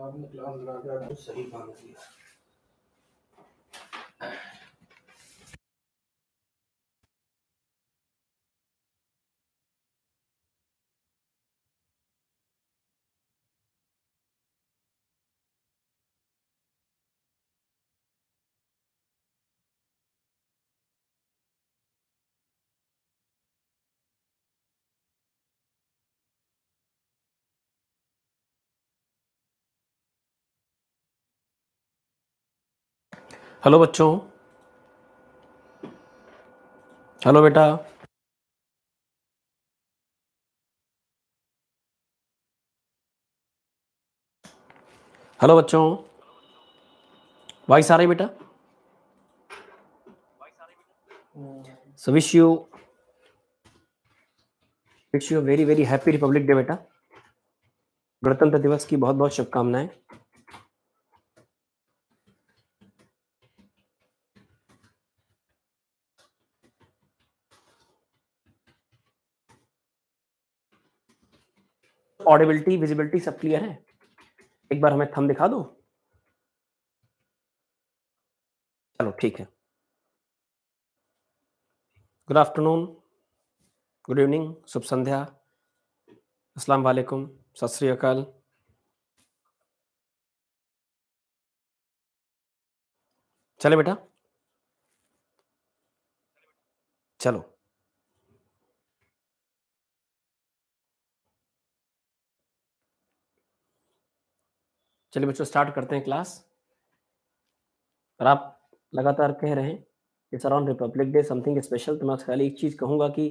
आपने क्लास लगा के सही काम किया हेलो बच्चों हेलो बेटा हेलो बच्चों वाइस आ रही बेटा so wish you wish you very very happy republic day बेटा गणतंत्र दिवस की बहुत बहुत शुभकामनाएं ऑडिबिलिटी विजिबिलिटी सब क्लियर है एक बार हमें थम दिखा दो चलो ठीक है गुड आफ्टरनून गुड इवनिंग शुभ संध्या अस्सलाम वालेकुम सत श्री अकाल चले बेटा चलो चलिए बच्चों स्टार्ट करते हैं क्लास और आप लगातार कह रहे हैं it's around republic day something special तो मैं खाली एक चीज़ कहूंगा कि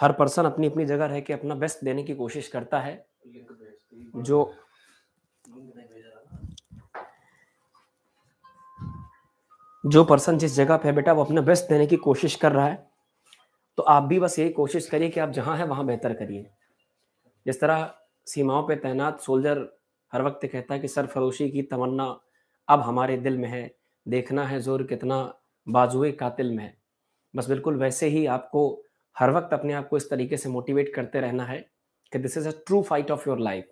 हर पर्सन अपनी अपनी जगह रह के अपना बेस्ट देने की कोशिश करता है जो जो पर्सन जिस जगह पे है बेटा वो अपना बेस्ट देने की कोशिश कर रहा है तो आप भी बस यही कोशिश करिए कि आप जहां है वहां बेहतर करिए जिस तरह सीमाओं पे तैनात सोल्जर हर वक्त कहता है कि सरफरोशी की तमन्ना अब हमारे दिल में है देखना है जोर कितना बाजुए कातिल में है बस बिल्कुल वैसे ही आपको हर वक्त अपने आप को इस तरीके से मोटिवेट करते रहना है कि this is a true fight of your life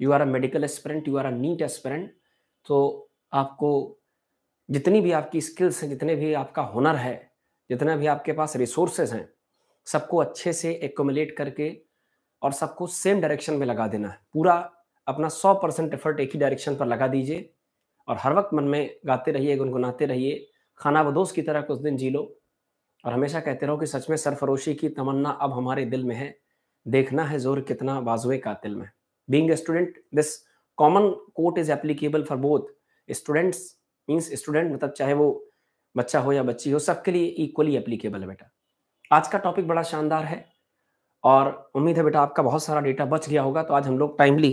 you are a medical aspirant you are a NEET aspirant तो आपको जितनी भी आपकी स्किल्स हैं जितने भी आपका हुनर है जितना भी आपके पास रिसोर्सेज हैं सबको अच्छे से एकोमलेट करके और सबको सेम डायरेक्शन में लगा देना है पूरा अपना सौ परसेंट एफर्ट एक ही डायरेक्शन पर लगा दीजिए और हर वक्त मन में गाते रहिए गुनगुनाते रहिए खाना बदोश की तरह कुछ दिन जी लो और हमेशा कहते रहो कि सच में सरफरोशी की तमन्ना अब हमारे दिल में है देखना है जोर कितना बाजुए कातिल में being student this common quote is applicable for both students means student मतलब चाहे वो बच्चा हो या बच्ची हो सबके लिए इक्वली एप्लीकेबल है बेटा आज का टॉपिक बड़ा शानदार है और उम्मीद है बेटा आपका बहुत सारा डेटा बच गया होगा तो आज हम लोग टाइमली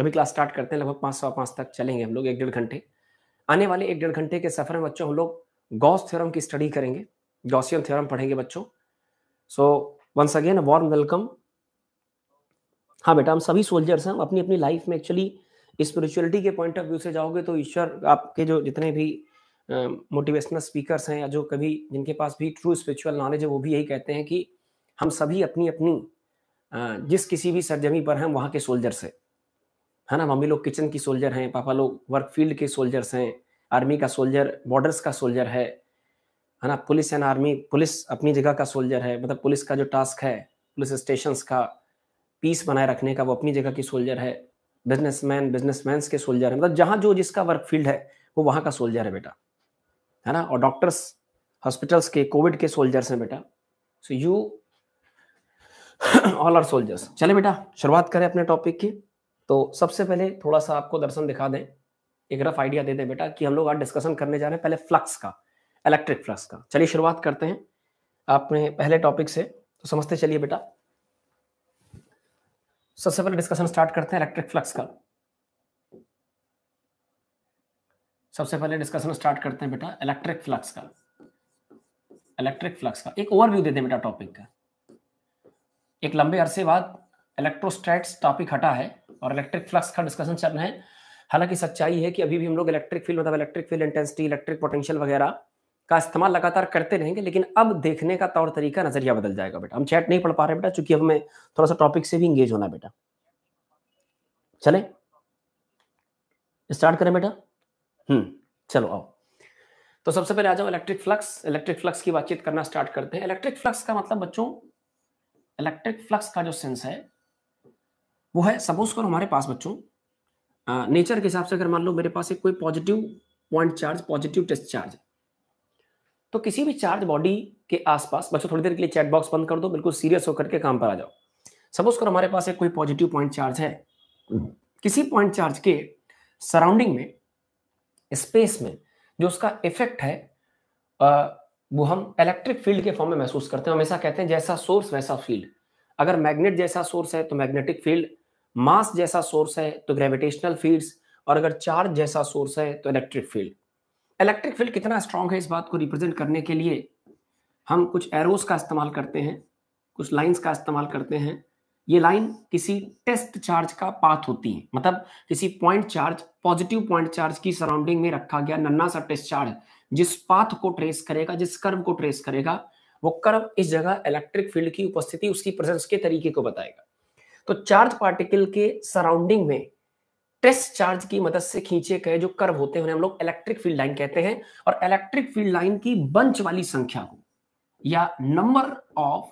अभी क्लास स्टार्ट करते हैं लगभग पाँच सौ पाँच तक चलेंगे हम लोग एक डेढ़ घंटे आने वाले एक डेढ़ घंटे के सफर में बच्चों हम लोग गॉस थ्योरम की स्टडी करेंगे गॉसियन थ्योरम पढ़ेंगे बच्चों so once again warm welcome हाँ बेटा हम सभी सोल्जर्स हैं हम अपनी अपनी लाइफ में एक्चुअली स्पिरिचुअलिटी के पॉइंट ऑफ व्यू से जाओगे तो ईश्वर आपके जो जितने भी मोटिवेशनल uh, स्पीकर्स हैं या जो कभी जिनके पास भी ट्रू स्पिरिचुअल नॉलेज है वो भी यही कहते हैं कि हम सभी अपनी अपनी जिस किसी भी सरजमी पर हैं वहाँ के सोल्जर्स है है ना मम्मी लोग किचन की सोल्जर हैं पापा लोग वर्क फील्ड के सोल्जर्स हैं आर्मी का सोल्जर बॉर्डर्स का सोल्जर है है ना पुलिस एंड आर्मी पुलिस अपनी जगह का सोल्जर है मतलब पुलिस का जो टास्क है पुलिस स्टेशन का पीस बनाए रखने का वो अपनी जगह की सोल्जर है बिजनेसमैन बिजनेसमैन के सोल्जर है मतलब जहाँ जो जिसका वर्क फील्ड है वो वहाँ का सोल्जर है बेटा है ना और डॉक्टर्स हॉस्पिटल्स के कोविड के सोल्जर्स हैं बेटा so you all are soldiers चले बेटा शुरुआत करें अपने टॉपिक की तो सबसे पहले थोड़ा सा आपको दर्शन दिखा दें एक रफ आइडिया दे दें बेटा कि हम लोग आज डिस्कशन करने जा रहे हैं पहले फ्लक्स का इलेक्ट्रिक फ्लक्स का चलिए शुरुआत करते हैं अपने पहले टॉपिक से तो समझते चलिए बेटा सबसे पहले डिस्कशन स्टार्ट करते हैं इलेक्ट्रिक फ्लक्स का सबसे पहले डिस्कशन स्टार्ट करते हैं बेटा इलेक्ट्रिक फ्लक्स का इलेक्ट्रिक फ्लक्स का एक ओवरव्यू दे दें बेटा टॉपिक का एक लंबे अरसे बाद इलेक्ट्रोस्टैट्स टॉपिक हटा है और इलेक्ट्रिक फ्लक्स का डिस्कशन चल रहे हैं हालांकि सच्चाई है कि अभी भी हम लोग इलेक्ट्रिक फील्ड मतलब electric field intensity electric potential वगैरह का इस्तेमाल लगातार करते रहेंगे लेकिन अब देखने का तौर तरीका नजरिया बदल जाएगा बेटा हम चैट नहीं पढ़ पा रहे बेटा चूंकि हमें थोड़ा सा टॉपिक से भी इंगेज होना बेटा चले स्टार्ट करें बेटा हम्म चलो आओ तो सबसे पहले आ जाओ इलेक्ट्रिक फ्लक्स इलेक्ट्रिक फ्लक्स की बातचीत करना स्टार्ट करते हैं इलेक्ट्रिक फ्लक्स का मतलब बच्चों इलेक्ट्रिक फ्लक्स का जो सेंस है वो है सपोज करो हमारे पास बच्चों नेचर के हिसाब से अगर मान लो मेरे पास एक कोई positive point charge positive test charge तो किसी भी चार्ज बॉडी के आसपास बच्चों थोड़ी देर के लिए चैट बॉक्स बंद कर दो बिल्कुल सीरियस होकर के काम पर आ जाओ सपोज करो हमारे पास एक कोई पॉजिटिव पॉइंट चार्ज है किसी पॉइंट चार्ज के सराउंडिंग में स्पेस में जो उसका इफेक्ट है वो हम इलेक्ट्रिक फील्ड के फॉर्म में महसूस करते हैं हमेशा कहते हैं जैसा सोर्स वैसा फील्ड अगर मैग्नेट जैसा सोर्स है तो मैग्नेटिक फील्ड मास जैसा सोर्स है तो ग्रेविटेशनल फील्ड्स और अगर चार्ज जैसा सोर्स है तो इलेक्ट्रिक फील्ड इलेक्ट्रिक फील्ड कितना स्ट्रांग है इस बात को रिप्रेजेंट करने के लिए हम कुछ एरोस का इस्तेमाल करते हैं कुछ लाइंस का इस्तेमाल करते हैं ये लाइन किसी टेस्ट चार्ज का पाथ होती है मतलब किसी point charge positive point charge की सराउंडिंग में रखा गया नन्ना सा टेस्ट चार्ज जिस पाथ को ट्रेस करेगा जिस कर्व को ट्रेस करेगा वो कर्व इस जगह इलेक्ट्रिक फील्ड की उपस्थिति उसकी प्रेजेंस के तरीके को बताएगा तो चार्ज पार्टिकल के सराउंडिंग में टेस्ट चार्ज की मदद से खींचे गए जो कर्व होते हैं उन्हें हम लोग इलेक्ट्रिक फील्ड लाइन कहते हैं और इलेक्ट्रिक फील्ड लाइन की बंच वाली संख्या को या number of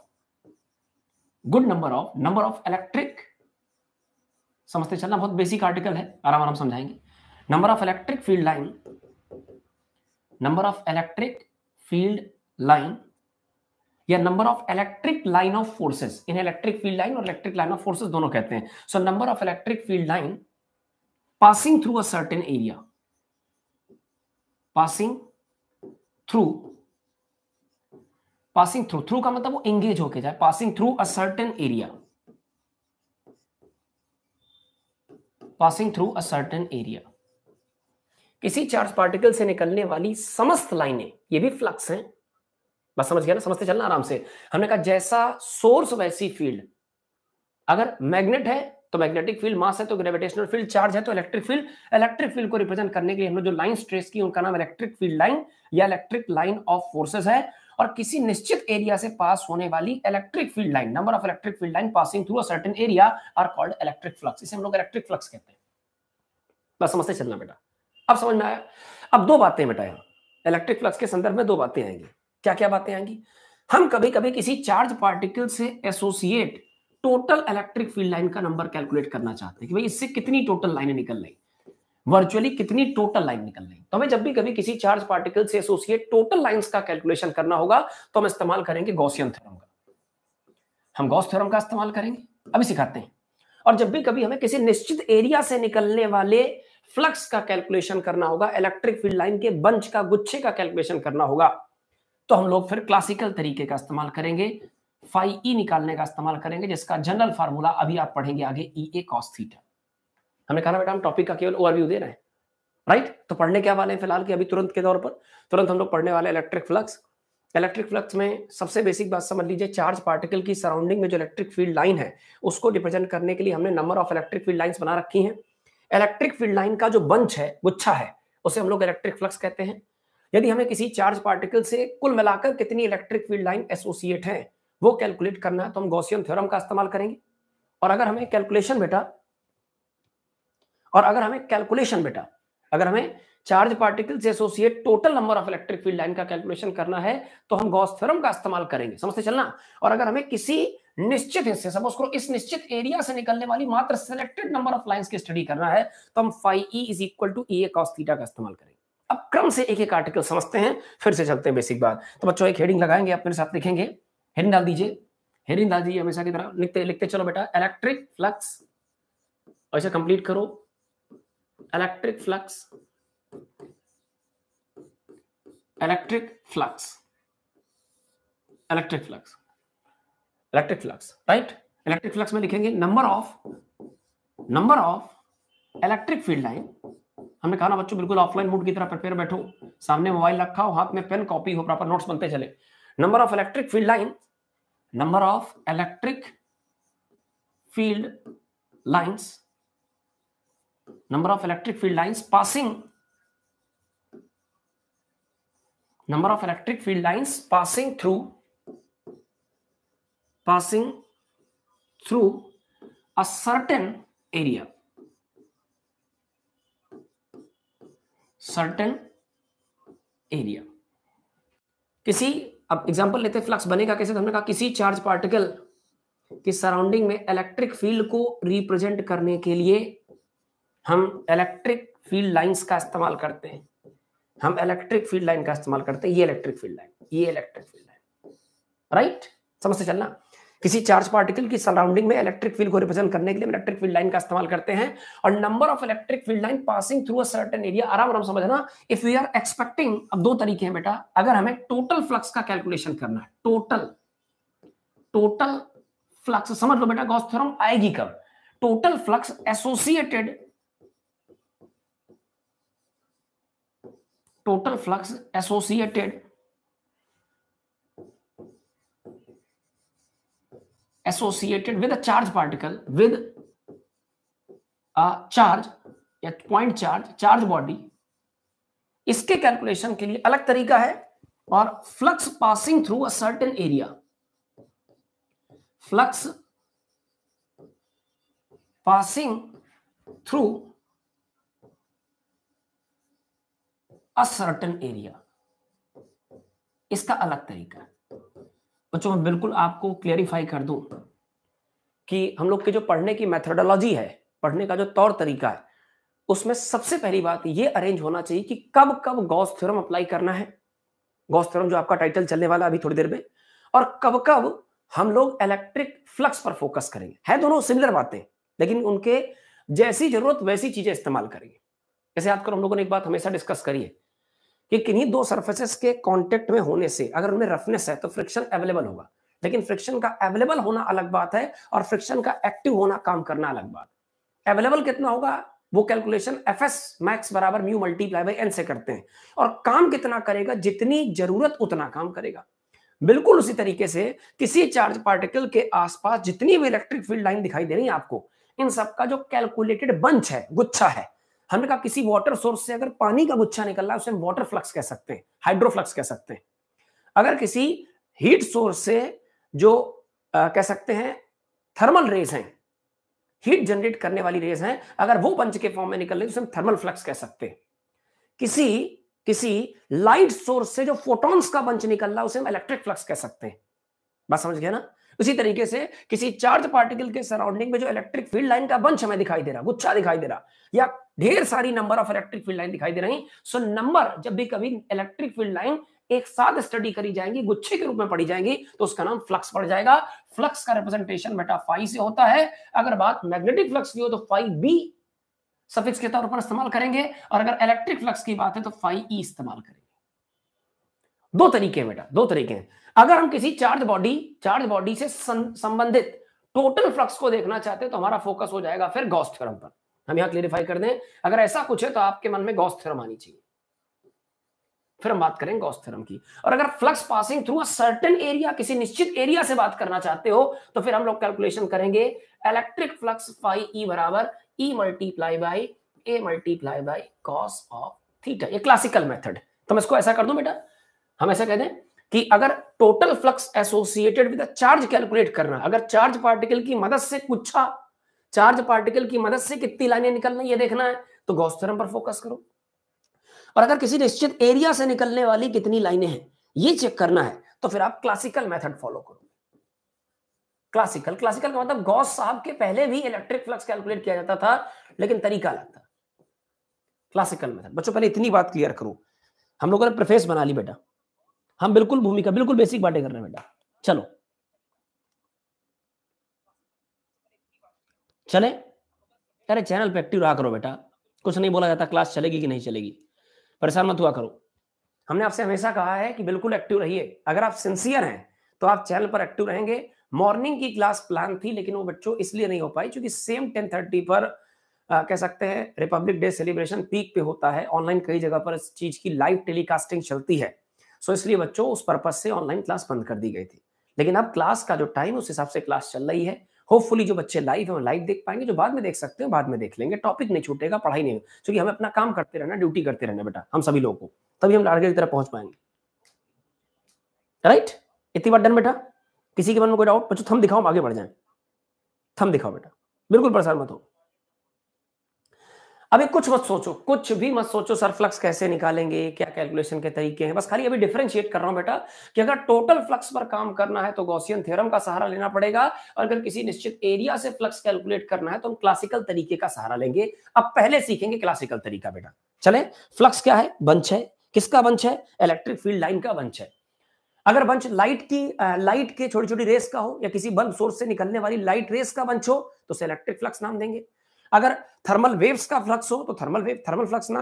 good number of number of electric समझते चलना बहुत बेसिक आर्टिकल है आराम आराम समझाएंगे number of electric field line number of electric field line या number of electric line of forces in electric field line और इलेक्ट्रिक लाइन ऑफ फोर्सेस दोनों कहते हैं so number of electric field line passing through a certain area passing through passing through through का मतलब वो engage होके जाए passing through a certain area passing through a certain area किसी charge particle से निकलने वाली समस्त लाइनें ये भी फ्लक्स हैं बस समझ गया ना समझते चलना आराम से हमने कहा जैसा सोर्स वैसी फील्ड अगर मैग्नेट है तो मैग्नेटिक फील्ड मास है तो ग्रेविटेशनल फील्ड चार्ज है तो इलेक्ट्रिक फील्ड इलेक्ट्रिक फील्ड को रिप्रेजेंट करने के लिए हमने जो लाइन स्ट्रेस की उनका नाम इलेक्ट्रिक फील्ड लाइन या इलेक्ट्रिक लाइन ऑफ फोर्सेस है और किसी निश्चित एरिया से पास होने वाली electric field line number of electric field line passing through a area are called electric flux इसे हम लोग इलेक्ट्रिक फ्लक्स कहते हैं बस समझते चलना बेटा अब समझ में आया अब दो बातें बेटा यहाँ इलेक्ट्रिक फ्लक्स के संदर्भ में दो बातें आएंगी क्या क्या बातें आएंगी हम कभी कभी किसी चार्ज पार्टिकल से associate total electric field line का नंबर कैलकुलेट करना चाहते हैं कि भाई इससे कितनी टोटल लाइनें निकल रही वर्चुअली कितनी टोटल लाइन निकल रही तो हमें जब भी कभी किसी चार्ज पार्टिकल से एसोसिएट टोटल लाइंस का कैलकुलेशन करना होगा तो हम इस्तेमाल करेंगे गौसियन थ्योरम का हम गौस थ्योरम का इस्तेमाल करेंगे अभी सिखाते हैं और जब भी कभी हमें किसी निश्चित एरिया से निकलने वाले फ्लक्स का कैलकुलेशन करना होगा इलेक्ट्रिक फील्ड लाइन के बंच का गुच्छे का कैलकुलेशन करना होगा तो हम लोग फिर क्लासिकल तरीके का इस्तेमाल करेंगे फाइव ई निकालने का इस्तेमाल करेंगे जिसका जनरल फार्मूला अभी आप पढ़ेंगे आगे ई ए कॉस थीटा हमने कहा बेटा हम टॉपिक का केवल ओवरव्यू दे रहे हैं राइट तो पढ़ने क्या वाले हैं फिलहाल के अभी तुरंत के तौर पर तुरंत हम लोग पढ़ने वाले इलेक्ट्रिक फ्लक्स इलेक्ट्रिक फ्लक्स में सबसे बेसिक बात समझ लीजिए चार्ज पार्टिकल की सराउंडिंग में जो इलेक्ट्रिक फील्ड लाइन है उसको रिप्रेजेंट करने के लिए हमने number of electric field lines बना रखी हैं इलेक्ट्रिक फील्ड लाइन का जो बंच है गुच्छा है उसे हम लोग इलेक्ट्रिक फ्लक्स कहते हैं यदि हमें किसी चार्ज पार्टिकल से कुल मिलाकर कितनी इलेक्ट्रिक फील्ड लाइन एसोसिएट है वो कैलकुलेट करना है तो हम गौसियन थ्योरम का इस्तेमाल करेंगे और अगर हमें कैलकुलेशन बेटा और अगर हमें कैलकुलेशन बेटा अगर हमें चार्ज पार्टिकल से associate total number of electric field line का कैलकुलेशन करना है तो हम गॉस थ्योरम का इस्तेमाल करेंगे समझते चलना और अगर हमें किसी निश्चित हिस्से सपोज करो इस निश्चित एरिया से निकलने वाली मात्र सिलेक्टेड नंबर ऑफ लाइंस की स्टडी करना है तो हम five E is equal to E A cos theta का इस्तेमाल करेंगे अब क्रम से एक एक आर्टिकल समझते हैं फिर से चलते हैं बेसिक बात तो बच्चों एक हेडिंग लगाएंगे आप मेरे साथ लिखेंगे हेडिंग डाल दीजिए हेडिंग डाल दीजिए हमेशा की तरह लिखते लिखते चलो बेटा इलेक्ट्रिक फ्लक्स ऐसे कंप्लीट करो electric flux electric flux electric flux electric flux right electric flux में लिखेंगे number of number of electric field line हमने कहा ना बच्चों बिल्कुल ऑफलाइन मूड की तरह प्रिपेयर बैठो सामने मोबाइल रखा हो हाथ में पेन कॉपी हो प्रॉपर नोट्स बनते चले number of electric field line number of electric field lines number of electric field lines passing number of electric field lines passing through passing through a certain area. Certain area किसी अब example लेते flux बनेगा कैसे तो हमने कहा किसी charge particle की सराउंडिंग में इलेक्ट्रिक फील्ड को रिप्रेजेंट करने के लिए हम इलेक्ट्रिक फील्ड लाइंस का इस्तेमाल करते हैं हम इलेक्ट्रिक फील्ड लाइन का इस्तेमाल करते हैं ये इलेक्ट्रिक फील्ड लाइन ये इलेक्ट्रिक फील्ड लाइन राइट समझते चलना किसी चार्ज पार्टिकल की सराउंडिंग में इलेक्ट्रिक फील्ड को रिप्रेजेंट करने के लिए इलेक्ट्रिक फील्ड लाइन का इस्तेमाल करते हैं और number of electric field line passing through a certain area आराम आराम समझना इफ वी आर एक्सपेक्टिंग अब दो तरीके हैं बेटा अगर हमें टोटल फ्लक्स का कैलकुलेशन करना है टोटल टोटल फ्लक्स समझ लो बेटा गॉस थ्योरम आएगी कब total flux associated total flux associated associated with a charge particle with a charge या पॉइंट चार्ज चार्ज बॉडी इसके कैलकुलेशन के लिए अलग तरीका है और flux passing through a certain area flux passing through a certain area इसका अलग तरीका है बच्चों मैं बिल्कुल आपको क्लियरिफाई कर दूं कि हम लोग के जो पढ़ने की मेथडोलॉजी है पढ़ने का जो तौर तरीका है उसमें सबसे पहली बात ये अरेंज होना चाहिए कि कब कब गॉस थ्योरम अप्लाई करना है गॉस थ्योरम जो आपका टाइटल चलने वाला अभी थोड़ी देर में और कब कब हम लोग इलेक्ट्रिक फ्लक्स पर फोकस करेंगे है दोनों सिमिलर बातें लेकिन उनके जैसी जरूरत वैसी चीजें इस्तेमाल करेंगे जैसे आजकल हम लोगों ने एक बात हमेशा डिस्कस करी है कि किन्हीं दो सर्फेसेस के कॉन्टेक्ट में होने से अगर उनमें रफनेस है तो फ्रिक्शन अवेलेबल होगा लेकिन फ्रिक्शन का अवेलेबल होना अलग बात है और फ्रिक्शन का एक्टिव होना काम करना अलग बात अवेलेबल कितना होगा वो कैलकुलेशन एफ एस मैक्स बराबर म्यू मल्टीप्लाई बाई एन से करते हैं और काम कितना करेगा जितनी जरूरत उतना काम करेगा बिल्कुल उसी तरीके से किसी चार्ज पार्टिकल के आसपास जितनी भी इलेक्ट्रिक फील्ड लाइन दिखाई दे रही है आपको इन सब का जो कैलकुलेटेड बंच है गुच्छा है हमने कहा किसी वाटर सोर्स से अगर पानी का गुच्छा निकल रहा है उसे हम वाटर फ्लक्स कह सकते हैं हाइड्रोफ्लक्स कह सकते हैं अगर किसी हीट सोर्स से जो आ, कह सकते हैं थर्मल रेज हैं हीट जनरेट करने वाली रेज हैं अगर वो पंच के फॉर्म में निकल रही है उसे हम थर्मल फ्लक्स कह सकते हैं किसी किसी लाइट सोर्स से जो फोटॉन्स का पंच निकल रहा है उसे हम इलेक्ट्रिक फ्लक्स कह सकते हैं बात समझ गया ना उसी तरीके से किसी चार्ज पार्टिकल के सराउंडिंग में जो इलेक्ट्रिक फील्ड लाइन का बंश हमें दिखाई दे रहा गुच्छा दिखाई दे रहा या ढेर सारी number of electric field line दिखाई दे रही सो नंबर जब भी कभी इलेक्ट्रिक फील्ड लाइन एक साथ स्टडी करी जाएंगी गुच्छे के रूप में पढ़ी जाएंगी तो उसका नाम फ्लक्स पड़ जाएगा फ्लक्स का रिप्रेजेंटेशन बेटा फाइव से होता है अगर बात मैग्नेटिक फ्लक्स की हो तो फाइव बी सफिक्स के तौर पर इस्तेमाल करेंगे और अगर इलेक्ट्रिक फ्लक्स की बात है तो फाइव ई e इस्तेमाल करेंगे दो तरीके बेटा दो तरीके हैं अगर हम किसी चार्ज बॉडी चार्ज बॉडी से संबंधित टोटल फ्लक्स को देखना चाहते हैं तो हमारा फोकस हो जाएगा फिर गॉस थ्योरम पर हम यहां क्लियरिफाई कर दें अगर ऐसा कुछ है तो आपके मन में गॉस थ्योरम आनी चाहिए फिर हम बात करें गॉस थ्योरम की और अगर flux passing through a certain area किसी निश्चित एरिया से बात करना चाहते हो तो फिर हम लोग कैलकुलेशन करेंगे इलेक्ट्रिक फ्लक्स फाइव ई बराबर E multiply by A multiply by cos of theta ये क्लासिकल मेथड तो मैं इसको ऐसा कर दूं बेटा हम ऐसा कह हैं कि अगर total flux associated with charge calculate करना अगर चार्ज पार्टिकल की मदद से कुछ चार्ज पार्टिकल की मदद से कितनी लाइनें निकलना यह देखना है तो गौस्तरम पर फोकस करो और अगर किसी निश्चित एरिया से निकलने वाली कितनी लाइनें हैं ये चेक करना है तो फिर आप क्लासिकल मेथड फॉलो करो क्लासिकल क्लासिकल का मतलब गॉस साहब के पहले भी इलेक्ट्रिक फ्लक्स कैलकुलेट किया जाता था लेकिन तरीका अलग था क्लासिकल मेथड बच्चों पहले इतनी बात क्लियर करूं हम लोगों ने प्रेफेस बना ली बेटा हम बिल्कुल भूमिका बिल्कुल बेसिक बातें कर रहे हैं बेटा चलो चले अरे चैनल पे एक्टिव रहा करो बेटा कुछ नहीं बोला जाता क्लास चलेगी कि नहीं चलेगी परेशान मत हुआ करो हमने आपसे हमेशा कहा है कि बिल्कुल एक्टिव रहिए अगर आप सिंसियर हैं तो आप चैनल पर एक्टिव रहेंगे मॉर्निंग की क्लास प्लान थी लेकिन वो बच्चों इसलिए नहीं हो पाई क्योंकि सेम टेन थर्टी पर आ, कह सकते हैं रिपब्लिक डे सेलिब्रेशन पीक पे होता है ऑनलाइन कई जगह पर इस चीज की लाइव टेलीकास्टिंग चलती है सो इसलिए बच्चों उस पर्पज से ऑनलाइन क्लास बंद कर दी गई थी लेकिन अब क्लास का जो टाइम उस हिसाब से क्लास चल रही है होपफुली जो बच्चे लाइव है वो लाइव देख पाएंगे जो बाद में देख सकते हैं बाद में देख लेंगे टॉपिक नहीं छूटेगा पढ़ाई नहीं क्योंकि हमें अपना काम करते रहना ड्यूटी करते रहना बेटा हम सभी लोगों को तभी हम टारगेट की तरफ पहुंच पाएंगे राइट इतनी बार डन बेटा किसी के मन में कोई डाउट बच्चों थम दिखाओ आगे बढ़ जाए थम दिखाओ बेटा बिल्कुल परेशान मत हो अभी कुछ मत सोचो कुछ भी मत सोचो सर फ्लक्स कैसे निकालेंगे क्या कैलकुलेशन के तरीके हैं बस खाली अभी डिफरेंशिएट कर रहा हूं बेटा कि अगर टोटल फ्लक्स पर काम करना है तो गौसियन थ्योरम का सहारा लेना पड़ेगा और अगर किसी निश्चित एरिया से फ्लक्स कैलकुलेट करना है तो हम क्लासिकल तरीके का सहारा लेंगे अब पहले सीखेंगे क्लासिकल तरीका बेटा चले फ्लक्स क्या है बंच है किसका बंच है इलेक्ट्रिक फील्ड लाइन का बंच है अगर बंच लाइट की आ, लाइट के छोटी छोटी रेस का हो या किसी बल्ब सोर्स से निकलने वाली लाइट रेस का बंच हो तो उसे इलेक्ट्रिक फ्लक्स नाम देंगे अगर थर्मल वेव्स का फ्लक्स हो तो थर्मल वेव थर्मल फ्लक्स ना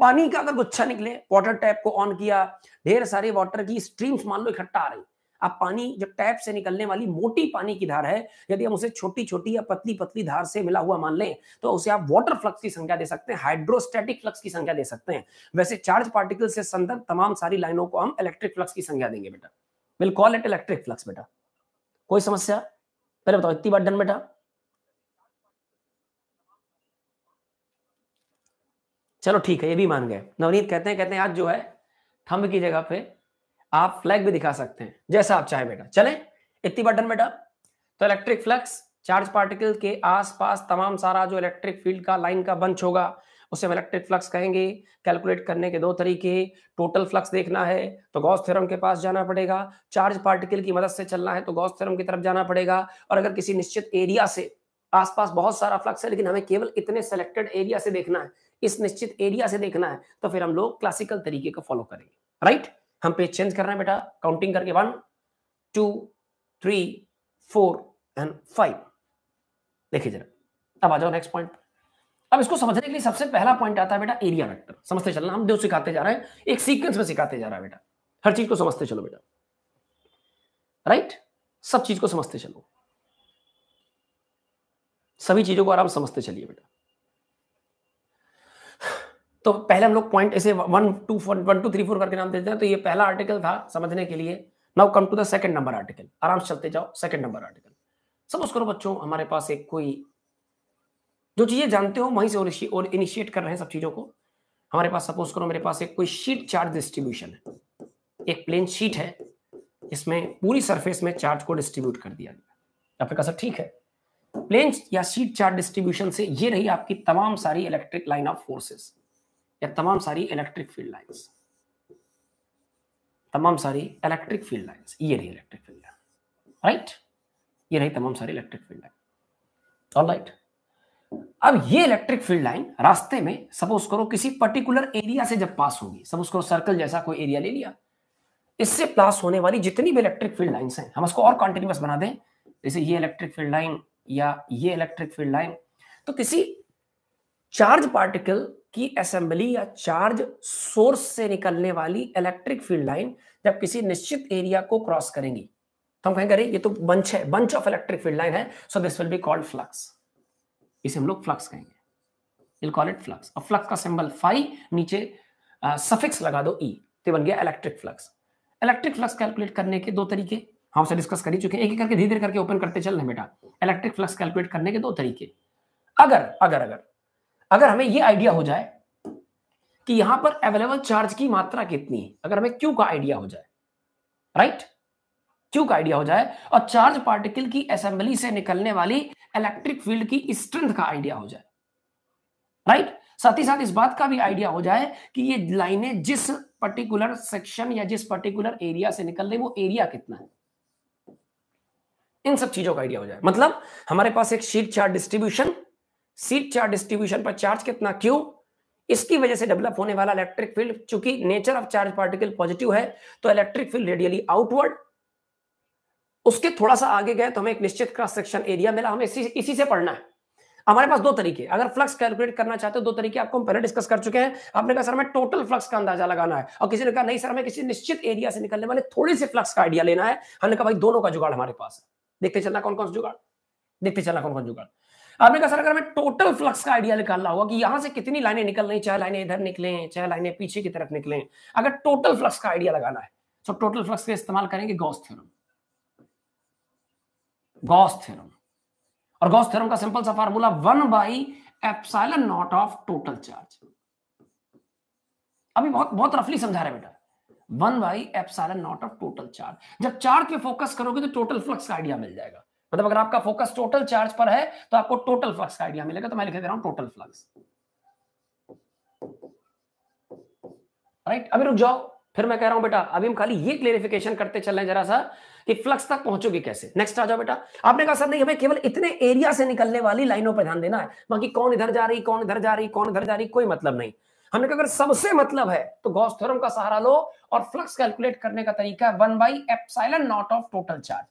पानी का अगर गुच्छा निकले वाटर टैप को ऑन किया ढेर सारे वाटर की स्ट्रीम्स मान लो इकट्ठा आ रही अब पानी जब टैप से निकलने वाली मोटी पानी की धार है यदि हम उसे छोटी छोटी या पतली पतली धार से मिला हुआ मान लें तो उसे आप वाटर फ्लक्स की संख्या दे सकते हैं हाइड्रोस्टेटिक फ्लक्स की संख्या दे सकते हैं वैसे चार्ज पार्टिकल से संदर्भ तमाम सारी लाइनों को हम इलेक्ट्रिक फ्लक्स की संख्या देंगे बेटा will call it electric flux बेटा कोई समस्या पहले बताओ इतनी बार डन बेटा चलो ठीक है ये भी मान गए नवनीत कहते हैं कहते हैं आज जो है थम की जगह पे आप फ्लैग भी दिखा सकते हैं जैसा आप चाहे बेटा चले इतनी बटन बेटा तो इलेक्ट्रिक फ्लक्स चार्ज पार्टिकल के आसपास तमाम सारा जो इलेक्ट्रिक फील्ड का लाइन का बंच होगा उसे हम इलेक्ट्रिक फ्लक्स कहेंगे कैलकुलेट करने के दो तरीके टोटल फ्लक्स देखना है तो गॉस थ्योरम के पास जाना पड़ेगा चार्ज पार्टिकल की मदद से चलना है तो गॉस थ्योरम की तरफ जाना पड़ेगा और अगर किसी निश्चित एरिया से आसपास बहुत सारा फ्लक्स है लेकिन हमें केवल इतने सेलेक्टेड एरिया से देखना है इस निश्चित एरिया से देखना है तो फिर हम लोग क्लासिकल तरीके को फॉलो करेंगे राइट हम पेज चेंज कर रहे हैं बेटा काउंटिंग करके one two three four and five देखिए जरा अब आ जाओ नेक्स्ट पॉइंट अब इसको समझने के लिए सबसे पहला पॉइंट आता है बेटा एरिया वेक्टर समझते चलना हम जो सिखाते जा रहे हैं एक सीक्वेंस में सिखाते जा रहा है बेटा हर चीज को समझते चलो बेटा राइट सब चीज को समझते चलो सभी चीजों को आराम समझते चलिए बेटा तो पहले हम लोग पॉइंट ऐसे one two four one two three four करके नाम देते हैं तो ये पहला आर्टिकल था समझने के लिए now come to the second number article आराम से चलते जाओ सेकंड नंबर आर्टिकल सपोज करो बच्चों हमारे पास एक कोई जो चीजें जानते हो वहीं से और इनिशिएट कर रहे हैं सब चीजों को हमारे पास सपोज करो मेरे पास एक कोई शीट चार्ज डिस्ट्रीब्यूशन है एक प्लेन शीट है इसमें पूरी सरफेस में चार्ज को डिस्ट्रीब्यूट कर दिया गया आपने कहा सर ठीक है प्लेन या शीट चार्ज डिस्ट्रीब्यूशन से ये रही आपकी तमाम सारी इलेक्ट्रिक लाइन ऑफ फोर्सेस या तमाम सारी इलेक्ट्रिक फील्ड लाइंस तमाम सारी इलेक्ट्रिक फील्ड लाइंस ये रही इलेक्ट्रिक फील्ड लाइन राइट ये रही तमाम सारी electric field line all right अब ये इलेक्ट्रिक फील्ड लाइन रास्ते में सपोज करो किसी पर्टिकुलर एरिया से जब पास होगी सपोज करो सर्कल जैसा कोई एरिया ले लिया इससे पास होने वाली जितनी भी इलेक्ट्रिक फील्ड लाइंस हैं हम इसको और कॉन्टिन्यूस बना दें जैसे ये इलेक्ट्रिक फील्ड लाइन या ये इलेक्ट्रिक फील्ड लाइन तो किसी चार्ज पार्टिकल कि असेंबली या चार्ज सोर्स से निकलने वाली इलेक्ट्रिक फील्ड लाइन जब किसी निश्चित एरिया को क्रॉस करेंगी तो हम कहेंगे अरे ये तो बंच है bunch of electric field line है so this will be called flux इसे हम लोग फ्लक्स कहेंगे विल कॉल इट फ्लक्स अब फ्लक्स का सिंबल फाइव नीचे सफिक्स लगा दो ई e, तो बन गया electric flux electric flux calculate करने के दो तरीके हम उसे डिस्कस कर ही चुके हैं एक एक करके धीरे धीरे करके ओपन करते चल रहे बेटा इलेक्ट्रिक फ्लक्स कैलकुलेट करने के दो तरीके अगर अगर अगर अगर हमें ये आइडिया हो जाए कि यहां पर अवेलेबल चार्ज की मात्रा कितनी है अगर हमें क्यू का आइडिया हो जाए राइट क्यू का आइडिया हो जाए और चार्ज पार्टिकल की असेंबली से निकलने वाली इलेक्ट्रिक फील्ड की स्ट्रेंथ का आइडिया हो जाए राइट साथ ही साथ इस बात का भी आइडिया हो जाए कि ये लाइनें जिस पर्टिकुलर सेक्शन या जिस पर्टिकुलर एरिया से निकल रही वो एरिया कितना है इन सब चीजों का आइडिया हो जाए मतलब हमारे पास एक sheet charge distribution sheet charge distribution पर चार्ज कितना क्यू इसकी वजह से डेवलप होने वाला इलेक्ट्रिक फील्ड चूंकि nature of charge particle positive है तो इलेक्ट्रिक फील्ड रेडियली आउटवर्ड उसके थोड़ा सा आगे गए तो हमें एक निश्चित क्रॉस सेक्शन एरिया मिला हमें इसी, इसी से पढ़ना है हमारे पास दो तरीके अगर फ्लक्स कैलकुलेट करना चाहते हो दो तरीके आपको हम पहले डिस्कस कर चुके हैं आपने कहा सर हमें टोटल फ्लक्स का अंदाजा लगाना है और किसी ने कहा नहीं सर हमें किसी निश्चित एरिया से निकलने वाले थोड़े से फ्लक्स का आइडिया लेना है हमने कहा भाई दोनों का जुगाड़ हमारे पास है देखते चलना कौन कौन सा जुगाड़ देखते चलना कौन कौन जुगाड़ आपने कहा सर अगर हमें टोटल फ्लक्स का आइडिया निकालना होगा कि यहां से कितनी लाइनें निकल रही चाहे लाइनें इधर निकले चाहे लाइनें पीछे की तरफ निकले अगर टोटल फ्लक्स का आइडिया लगाना है तो टोटल फ्लक्स का इस्तेमाल करेंगे गॉस थ्योरम गॉस थ्योरम और गॉस थ्योरम का सिंपल सा formula one by epsilon not of total charge अभी बहुत बहुत रफली समझा रहे बेटा one by epsilon not of total charge जब चार्ज पे फोकस करोगे तो टोटल फ्लक्स का आइडिया मिल जाएगा मतलब अगर आपका फोकस टोटल चार्ज पर है तो आपको टोटल फ्लक्स का आइडिया मिलेगा तो मैं लिख दे रहा हूं टोटल फ्लक्स राइट अभी रुक जाओ फिर मैं कह रहा हूं बेटा अभी हम खाली ये क्लेरिफिकेशन करते चल रहे जरा सा कि फ्लक्स तक पहुंचोगे कैसे नेक्स्ट आ जाओ बेटा आपने कहा सर नहीं हमें केवल इतने एरिया से निकलने वाली लाइनों पर ध्यान देना है बाकी कौन इधर जा रही कौन इधर जा रही कौन इधर जा रही कोई मतलब नहीं हमने कहा अगर सबसे मतलब है तो गॉस थ्योरम का सहारा लो और फ्लक्स कैलकुलेट करने का तरीका है one by epsilon not of total charge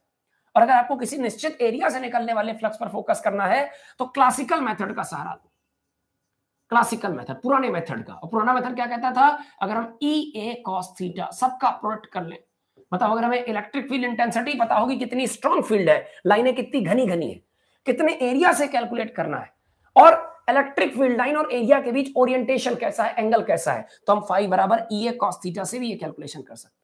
और अगर आपको किसी निश्चित एरिया से निकलने वाले फ्लक्स पर फोकस करना है तो क्लासिकल मेथड का सहारा लो क्लासिकल मेथड पुराने मेथड का और पुराना मेथड क्या कहता था अगर हम ई ए कॉस थीटा सबका प्रोडक्ट कर लें मतलब अगर हमें इलेक्ट्रिक फील्ड इंटेंसिटी पता होगी कितनी स्ट्रॉन्ग फील्ड है लाइनें कितनी घनी घनी है कितने एरिया से कैलकुलेट करना है और इलेक्ट्रिक फील्ड लाइन और एरिया के बीच ओरिएंटेशन कैसा है एंगल कैसा है तो हम फाइव बराबर ई ए कॉस थीटा से भी ये कैलकुलेशन कर सकते हैं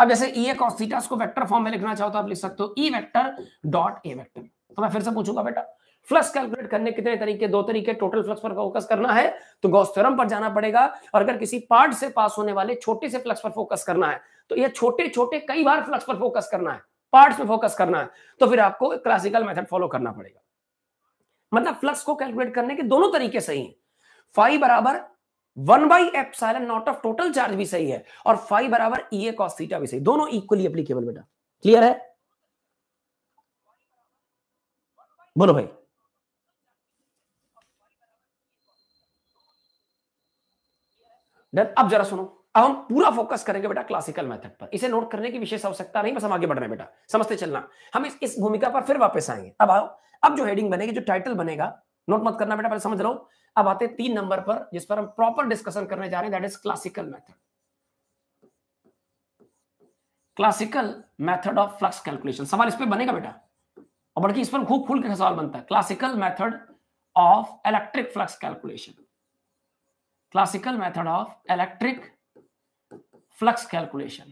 अब जैसे ई ए कॉस थीटा को वेक्टर फॉर्म में लिखना चाहो तो आप लिख सकते हो E vector dot A vector तो मैं फिर से पूछूंगा बेटा फ्लक्स कैलकुलेट करने कितने तरीके दो तरीके टोटल फ्लक्स पर फोकस करना है तो गॉस पर जाना पड़ेगा और अगर किसी पार्ट से पास होने वाले छोटे से फ्लक्स पर फोकस करना है तो ये छोटे छोटे कई बार फ्लक्स पर फोकस करना है पार्ट्स पर फोकस करना है तो फिर आपको क्लासिकल मेथड फॉलो करना पड़ेगा मतलब फ्लक्स को कैलकुलेट करने के दोनों तरीके सही है फाइव बराबर one by epsilon not of total charge भी सही है और फाइव बराबर ई ए कॉस थीटा भी सही दोनों इक्वली अप्लीकेबल बेटा क्लियर है बोलो भाई डन अब जरा सुनो अब हम पूरा फोकस करेंगे बेटा क्लासिकल मेथड पर इसे नोट करने की विशेष आवश्यकता नहीं बस हम आगे बढ़ रहे हैं बेटा समझते चलना हम इस इस भूमिका पर फिर वापस आएंगे अब आओ अब जो हेडिंग बनेगी जो टाइटल बनेगा नोट मत करना बेटा पहले समझ लो अब आते हैं तीन नंबर पर जिस पर हम प्रॉपर डिस्कशन करने जा रहे हैं that is classical method classical method of flux calculation सवाल इस पर बनेगा बेटा और बल्कि इस पर खूब खुल के सवाल बनता है classical method of electric flux calculation classical method of electric flux calculation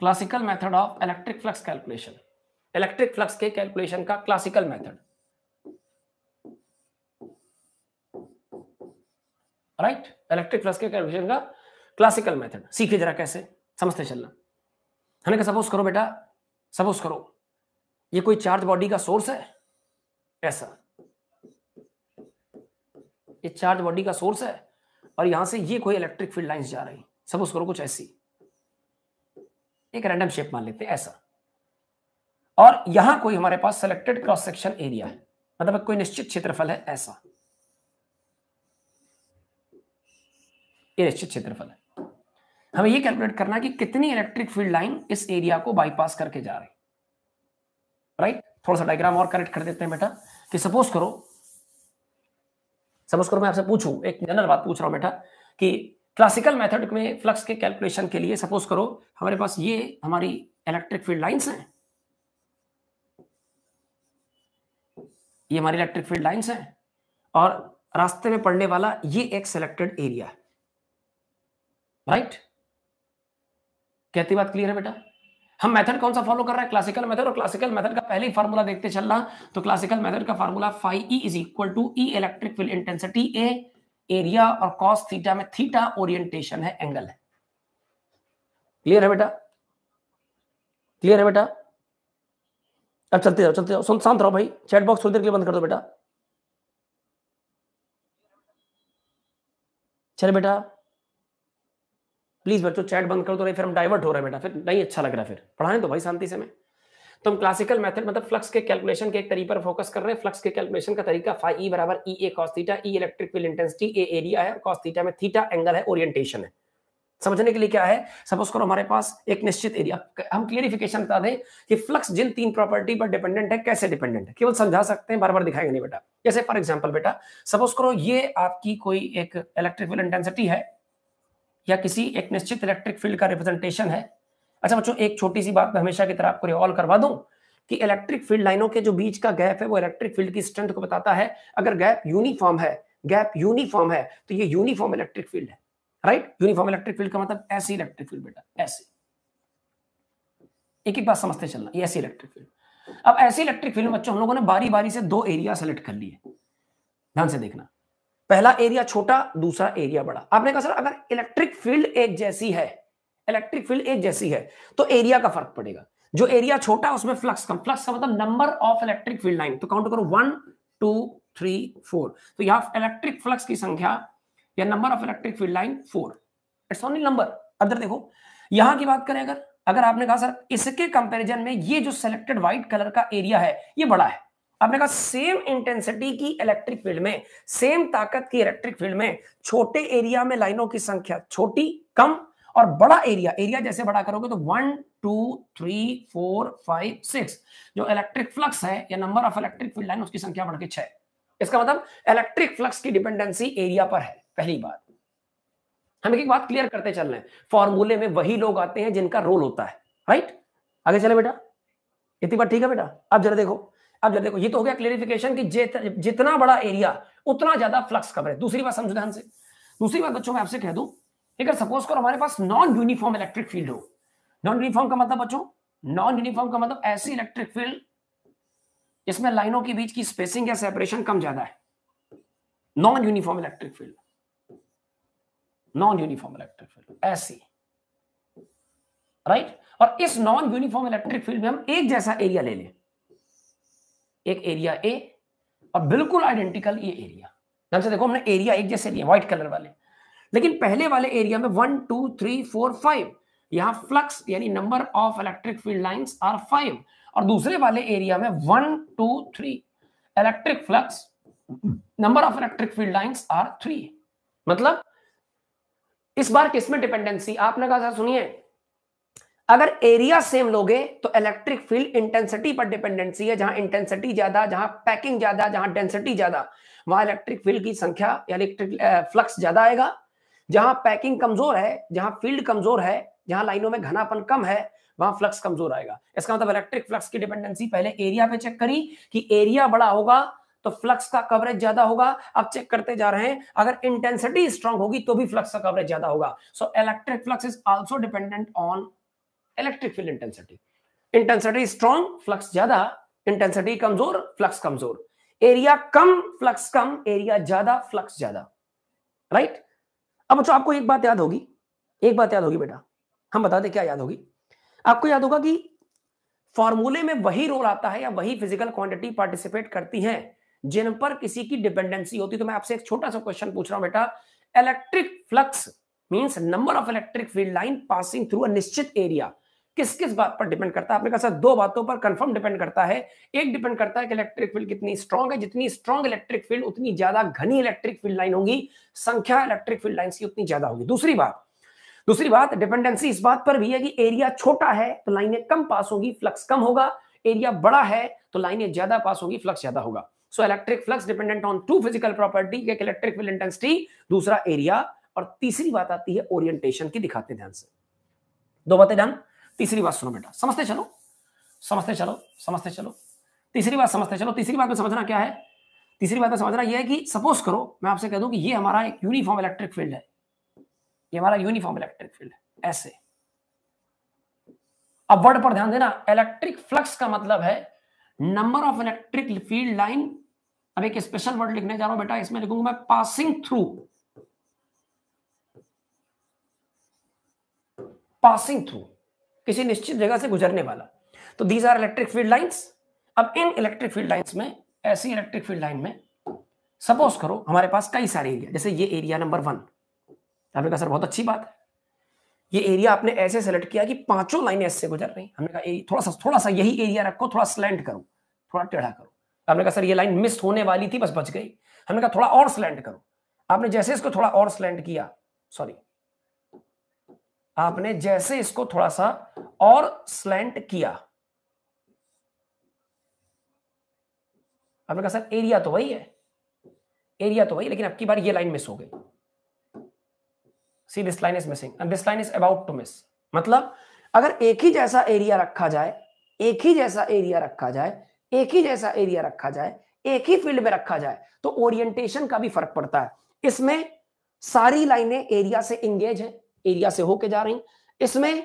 classical method of electric flux calculation electric flux के कैलकुलेशन का classical method right electric flux के कैलकुलेशन का क्लासिकल मेथड सीखे जरा कैसे समझते चलना हमने कहा सपोज करो बेटा सपोज करो ये कोई चार्ज बॉडी का सोर्स है ऐसा ये चार्ज बॉडी का सोर्स है और यहां से ये कोई इलेक्ट्रिक फील्ड लाइंस जा रही सपोज करो कुछ ऐसी एक रैंडम शेप मान लेते हैं ऐसा और यहां कोई हमारे पास सिलेक्टेड क्रॉस सेक्शन एरिया है मतलब कोई निश्चित क्षेत्रफल है ऐसा ये निश्चित क्षेत्रफल है हमें ये कैलकुलेट करना है कि कितनी इलेक्ट्रिक फील्ड लाइन इस एरिया को बाईपास करके जा रही राइट थोड़ा सा डायग्राम और कनेक्ट कर देते हैं बेटा कि सपोज करो सपोज करो मैं आपसे पूछूं एक जनरल बात पूछ रहा हूं बेटा कि क्लासिकल मेथड में फ्लक्स के कैलकुलेशन के लिए सपोज करो हमारे पास ये हमारी इलेक्ट्रिक फील्ड लाइंस हैं ये हमारी इलेक्ट्रिक फील्ड लाइन्स हैं और रास्ते में पड़ने वाला ये एक सिलेक्टेड एरिया राइट कहती बात क्लियर है बेटा हम मेथड कौन सा फॉलो कर रहे हैं क्लासिकल मेथड और क्लासिकल मेथड का पहले ही फार्मूला देखते चल रहा तो क्लासिकल मेथड का formula phi E is equal to E electric field intensity A area और कॉस थीटा में थीटा ओरिएंटेशन है एंगल है क्लियर है बेटा क्लियर है बेटा अब चलते जाओ चलते जाओ सुन शांत रहो भाई चैट बॉक्स थोड़ी देर के लिए बंद कर दो बेटा चले बेटा प्लीज बच्चों चैट बंद कर दो तो नहीं फिर हम डाइवर्ट हो रहे हैं बेटा फिर नहीं अच्छा लग रहा फिर पढ़ाएं तो भाई शांति से मैं तो हम क्लासिकल मेथड मतलब फ्लक्स के कैलकुलेशन के एक तरीके पर फोकस कर रहे हैं फ्लक्स के कैलकुलेशन का तरीका फाइव ई e बराबर E A cos theta E electric field intensity A area है कॉस थीटा में थीटा एंगल है ओरिएंटेशन है समझने के लिए क्या है सपोज करो हमारे पास एक निश्चित एरिया हम क्लियरिफिकेशन बता दें कि फ्लक्स जिन तीन प्रॉपर्टी पर डिपेंडेंट है कैसे डिपेंडेंट है केवल समझा सकते हैं बार बार दिखाएंगे नहीं बेटा जैसे फॉर एग्जाम्पल बेटा सपोज करो ये आपकी कोई एक फील्ड इंटेंसिटी है या किसी एक निश्चित इलेक्ट्रिक फील्ड का रिप्रेजेंटेशन है अच्छा बच्चों एक छोटी सी बात मैं हमेशा की तरह आपको रिवॉल्व करवा दूं कि इलेक्ट्रिक फील्ड लाइनों के जो बीच का गैप है वो इलेक्ट्रिक फील्ड की स्ट्रेंथ को बताता है अगर गैप यूनिफॉर्म है गैप यूनिफॉर्म है तो ये यूनिफॉर्म इलेक्ट्रिक फील्ड है राइट यूनिफॉर्म इलेक्ट्रिक फील्ड का मतलब ऐसी इलेक्ट्रिक फील्ड बेटा ऐसी एक एक बात समझते चलना ये ऐसी इलेक्ट्रिक फील्ड अब ऐसी इलेक्ट्रिक फील्ड बच्चों हम लोगों ने बारी बारी से दो एरिया सेलेक्ट कर लिए ध्यान से देखना पहला एरिया छोटा दूसरा एरिया बड़ा आपने कहा सर अगर इलेक्ट्रिक फील्ड एक जैसी है इलेक्ट्रिक फील्ड एक जैसी है तो एरिया का फर्क पड़ेगा जो एरिया छोटा उसमें फ्लक्स कम फ्लक्स का मतलब number of electric field line तो काउंट करो वन टू थ्री फोर तो यहां इलेक्ट्रिक फ्लक्स की संख्या या number of electric field line four it's only number other देखो यहां की बात करें अगर अगर आपने कहा सर इसके कंपैरिजन में ये जो सिलेक्टेड व्हाइट कलर का एरिया है ये बड़ा है आपने कहा सेम इंटेंसिटी की इलेक्ट्रिक फील्ड में सेम ताकत की इलेक्ट्रिक फील्ड में छोटे एरिया में लाइनों की संख्या छोटी कम और बड़ा एरिया एरिया जैसे बड़ा करोगे तो one two three four five six जो इलेक्ट्रिक फ्लक्स है या number of electric field line उसकी संख्या बढ़ के छह इसका मतलब इलेक्ट्रिक फ्लक्स की डिपेंडेंसी एरिया पर है पहली बात हम एक बात क्लियर करते चल रहे हैं फॉर्मूले में वही लोग आते हैं जिनका रोल होता है राइट आगे चले बेटा इतनी बात ठीक है बेटा अब जरा देखो अब जरा देखो ये तो हो गया क्लियरिफिकेशन कि जित, जितना बड़ा एरिया उतना ज्यादा फ्लक्स कवर है दूसरी बात समझो ध्यान से दूसरी बात बच्चों मैं आपसे कह दू अगर सपोज करो हमारे पास नॉन यूनिफॉर्म इलेक्ट्रिक फील्ड हो नॉन यूनिफॉर्म का मतलब बच्चों नॉन यूनिफॉर्म का मतलब ऐसी इलेक्ट्रिक फील्ड जिसमें लाइनों के बीच की स्पेसिंग या सेपरेशन कम ज्यादा है non uniform electric field non uniform electric field ऐसे राइट और इस नॉन यूनिफॉर्म इलेक्ट्रिक फील्ड में हम एक जैसा एरिया ले लें एक एरिया ए और बिल्कुल आइडेंटिकल ये एरिया ध्यान से देखो हमने एरिया एक जैसे लिए व्हाइट कलर वाले लेकिन पहले वाले एरिया में one two three four five यहां फ्लक्स यानी number of electric field lines are five और दूसरे वाले एरिया में one two three electric flux number of electric field lines are three मतलब इस बार किसमें डिपेंडेंसी आपने कहा था सुनिए अगर एरिया सेम लोगे तो इलेक्ट्रिक फील्ड इंटेंसिटी पर डिपेंडेंसी है जहां इंटेंसिटी ज्यादा जहां पैकिंग ज्यादा जहां डेंसिटी ज्यादा वहां इलेक्ट्रिक फील्ड की संख्या या इलेक्ट्रिक फ्लक्स ज्यादा आएगा जहां पैकिंग कमजोर है जहां फील्ड कमजोर है जहां लाइनों में घनापन कम है वहां फ्लक्स कमजोर आएगा इसका मतलब इलेक्ट्रिक फ्लक्स की डिपेंडेंसी पहले एरिया पे चेक करी कि एरिया बड़ा होगा तो फ्लक्स का कवरेज ज्यादा होगा अब चेक करते जा रहे हैं अगर इंटेंसिटी स्ट्रांग होगी तो भी फ्लक्स का कवरेज ज्यादा होगा so electric flux is also dependent on electric field intensity intensity strong flux ज्यादा इंटेंसिटी कमजोर फ्लक्स कमजोर एरिया कम फ्लक्स कम एरिया ज्यादा फ्लक्स ज्यादा राइट अब बच्चों आपको एक बात याद होगी एक बात याद होगी बेटा हम बताते क्या याद होगी आपको याद होगा कि फॉर्मूले में वही रोल आता है या वही फिजिकल क्वांटिटी पार्टिसिपेट करती है जिन पर किसी की डिपेंडेंसी होती तो मैं आपसे एक छोटा सा क्वेश्चन पूछ रहा हूं बेटा electric flux means number of electric field line passing through a निश्चित एरिया किस किस बात पर डिपेंड करता है आपने कहा सर दो बातों पर कंफर्म डिपेंड करता है एक डिपेंड करता है कि इलेक्ट्रिक फील्ड कितनी स्ट्रॉन्ग है जितनी स्ट्रॉन्ग इलेक्ट्रिक फील्ड उतनी ज्यादा घनी इलेक्ट्रिक फील्ड लाइन होगी संख्या इलेक्ट्रिक फील्ड लाइन की उतनी ज्यादा होगी दूसरी बात दूसरी बात डिपेंडेंसी इस बात पर भी है कि एरिया छोटा है तो लाइनें कम पास होगी फ्लक्स कम होगा एरिया बड़ा है तो लाइनें ज्यादा पास होगी फ्लक्स ज्यादा होगा so electric flux dependent on two physical property एक इलेक्ट्रिक फील्ड इंटेंसिटी दूसरा एरिया और तीसरी बात आती है ओरिएंटेशन की दिखाते ध्यान से दो बातें ध्यान तीसरी बात सुनो बेटा समझते चलो समझते चलो समझते चलो तीसरी बात समझते चलो तीसरी बात में समझना क्या है तीसरी बात में समझना यह है कि सपोज करो मैं आपसे कह दूं कि ये हमारा एक यूनिफॉर्म इलेक्ट्रिक फील्ड है ये हमारा यूनिफॉर्म इलेक्ट्रिक फील्ड है ऐसे अब वर्ड पर ध्यान देना इलेक्ट्रिक फ्लक्स का मतलब है number of electric field line अब एक स्पेशल वर्ड लिखने जा रहा हूं बेटा इसमें लिखूंगा मैं पासिंग थ्रू पासिंग थ्रू किसी निश्चित जगह से गुजरने वाला तो these are electric field line अब इन इलेक्ट्रिक फील्ड लाइन्स में ऐसी इलेक्ट्रिक फील्ड लाइन में सपोज करो हमारे पास कई सारे एरिया जैसे ये एरिया नंबर वन आपने कहा सर बहुत अच्छी बात है ये एरिया आपने ऐसे सेलेक्ट किया कि पांचों लाइन ऐसे गुजर रही हमने कहा थोड़ा सा थोड़ा सा यही एरिया रखो थोड़ा स्लेंट करो थोड़ा टेढ़ा करो आपने कहा सर ये लाइन मिस होने वाली थी बस बच गई हमने कहा थोड़ा और स्लेंट करो आपने जैसे इसको थोड़ा और स्लेंट किया सॉरी आपने जैसे इसको थोड़ा सा और स्लेंट किया आपने कहा सर एरिया तो वही है एरिया तो वही लेकिन आपकी बार ये लाइन मिस हो गई see this line is missing and this line is about to miss मतलब अगर एक ही जैसा एरिया रखा जाए एक ही जैसा एरिया रखा जाए एक ही जैसा एरिया रखा जाए एक ही फील्ड में रखा जाए तो ओरिएंटेशन का भी फर्क पड़ता है इसमें सारी लाइनें एरिया से इंगेज है एरिया से होके जा रही इसमें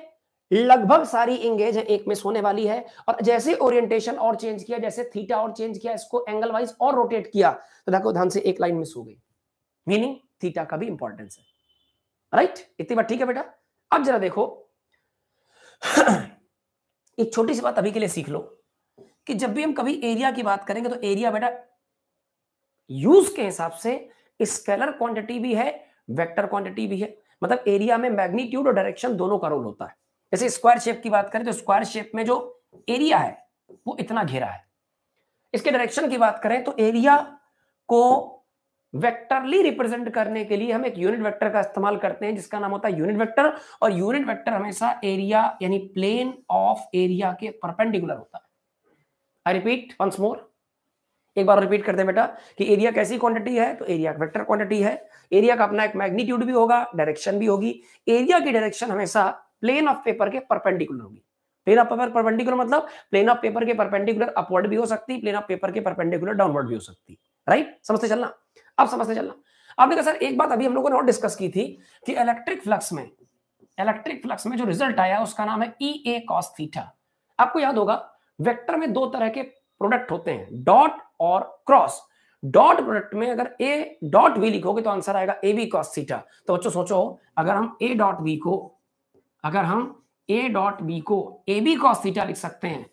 लगभग सारी इंगेज है एक मिस होने वाली है और जैसे ओरिएंटेशन और चेंज किया जैसे थीटा और चेंज किया इसको एंगल वाइज और रोटेट किया तो देखो ध्यान से एक लाइन मिस हो गई मीनिंग थीटा का भी इंपॉर्टेंस है राइट इतनी बात ठीक है बेटा अब जरा देखो एक छोटी सी बात अभी के लिए सीख लो कि जब भी हम कभी एरिया की बात करेंगे तो एरिया बेटा यूज के हिसाब से स्केलर क्वांटिटी भी है वेक्टर क्वांटिटी भी है मतलब एरिया में मैग्नीट्यूड और डायरेक्शन दोनों का रोल होता है जैसे स्क्वायर शेप की बात करें तो स्क्वायर शेप में जो एरिया है वो इतना घेरा है इसके डायरेक्शन की बात करें तो एरिया को वेक्टरली रिप्रेजेंट करने के लिए हम एक यूनिट वेक्टर का इस्तेमाल करते हैं जिसका नाम होता है यूनिट वेक्टर और यूनिट वेक्टर हमेशा एरिया यानी प्लेन ऑफ एरिया के परपेंडिकुलर होता है आई रिपीट वंस मोर एक बार रिपीट करते हैं बेटा कि एरिया कैसी क्वांटिटी है तो एरिया वेक्टर क्वांटिटी है एरिया का अपना एक मैग्नीट्यूड भी होगा डायरेक्शन भी होगी एरिया की डायरेक्शन हमेशा प्लेन ऑफ पेपर के परपेंडिकुलर होगी प्लेन ऑफ पेपर परपेंडिकुलर मतलब प्लेन ऑफ पेपर के परपेंडिकुलर अपवर्ड भी हो सकती है प्लेन ऑफ पेपर के परपेंडिकुलर डाउनवर्ड भी हो सकती है राइट समझते चलना अब समझते चलना आपने कहा सर एक बात अभी हम लोगों ने और डिस्कस की थी कि इलेक्ट्रिक फ्लक्स में इलेक्ट्रिक फ्लक्स में जो रिजल्ट आया उसका नाम है ई ए कॉस थीटा आपको याद होगा वेक्टर में दो तरह के प्रोडक्ट होते हैं डॉट और क्रॉस डॉट प्रोडक्ट में अगर ए डॉट वी लिखोगे तो आंसर आएगा ए बी कॉस थीटा तो बच्चों सोचो अगर हम ए डॉट बी को अगर हम ए डॉट बी को ए बी कॉस थीटा लिख सकते हैं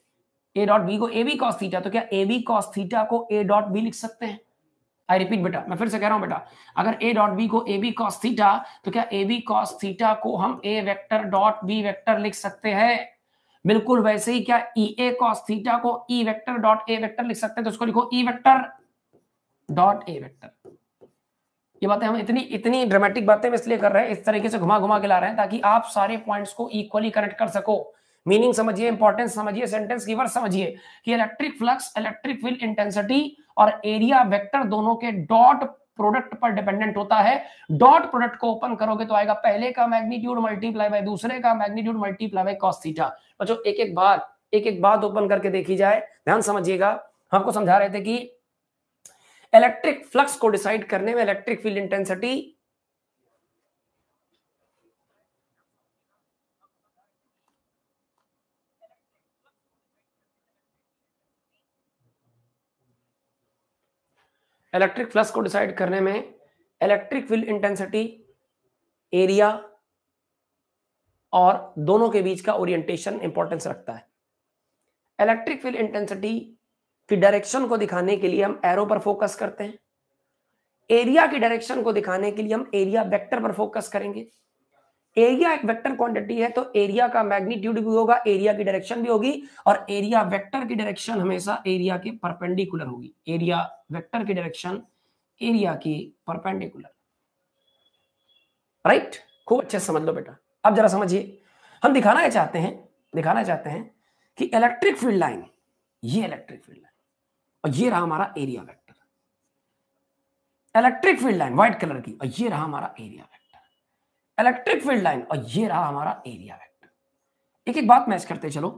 ए डॉट बी को ए बी कॉस थीटा तो क्या ए बी कॉस थीटा को ए डॉट बी लिख सकते हैं आई रिपीट बेटा मैं फिर से कह रहा हूं बेटा अगर ए डॉट बी को ए बी कॉस थीटा तो क्या ए बी कॉस थीटा को हम A vector dot B vector लिख सकते हैं बिल्कुल वैसे ही क्या ई ए कॉस थीटा को E vector dot A vector लिख सकते हैं तो उसको लिखो E vector dot A vector ये बातें हम इतनी इतनी ड्रामेटिक बातें इसलिए कर रहे हैं इस तरीके से घुमा घुमा के ला रहे हैं ताकि आप सारे पॉइंट्स को इक्वली कनेक्ट कर सको मीनिंग समझिए इंपॉर्टेंस समझिए सेंटेंस की वर्ड समझिए कि electric flux electric field intensity और एरिया वेक्टर दोनों के डॉट प्रोडक्ट पर डिपेंडेंट होता है डॉट प्रोडक्ट को ओपन करोगे तो आएगा पहले का मैग्नीट्यूड मल्टीप्लाई बाय दूसरे का magnitude multiply by cos theta बच्चों एक एक बात एक एक बात ओपन करके देखी जाए ध्यान समझिएगा हमको समझा रहे थे कि इलेक्ट्रिक फ्लक्स को डिसाइड करने में electric field intensity electric flux को डिसाइड करने में इलेक्ट्रिक फील्ड इंटेंसिटी एरिया और दोनों के बीच का ओरिएंटेशन इंपॉर्टेंस रखता है इलेक्ट्रिक फील्ड इंटेंसिटी की डायरेक्शन को दिखाने के लिए हम एरो पर फोकस करते हैं एरिया की डायरेक्शन को दिखाने के लिए हम एरिया वेक्टर पर फोकस करेंगे एरिया एक वेक्टर क्वांटिटी है तो एरिया का मैग्नीट्यूड भी होगा एरिया की डायरेक्शन भी होगी और एरिया वेक्टर की डायरेक्शन हमेशा एरिया के परपेंडिकुलर होगी एरिया वेक्टर की डायरेक्शन एरिया की परपेंडिकुलर राइट खूब अच्छे समझ लो बेटा अब जरा समझिए हम दिखाना चाहते हैं दिखाना चाहते हैं कि इलेक्ट्रिक फील्ड लाइन ये इलेक्ट्रिक फील्ड लाइन और ये रहा हमारा area vector electric field line white colour की और ये रहा हमारा area vector electric field line और ये रहा हमारा एरिया वेक्टर एक एक बात मैच करते चलो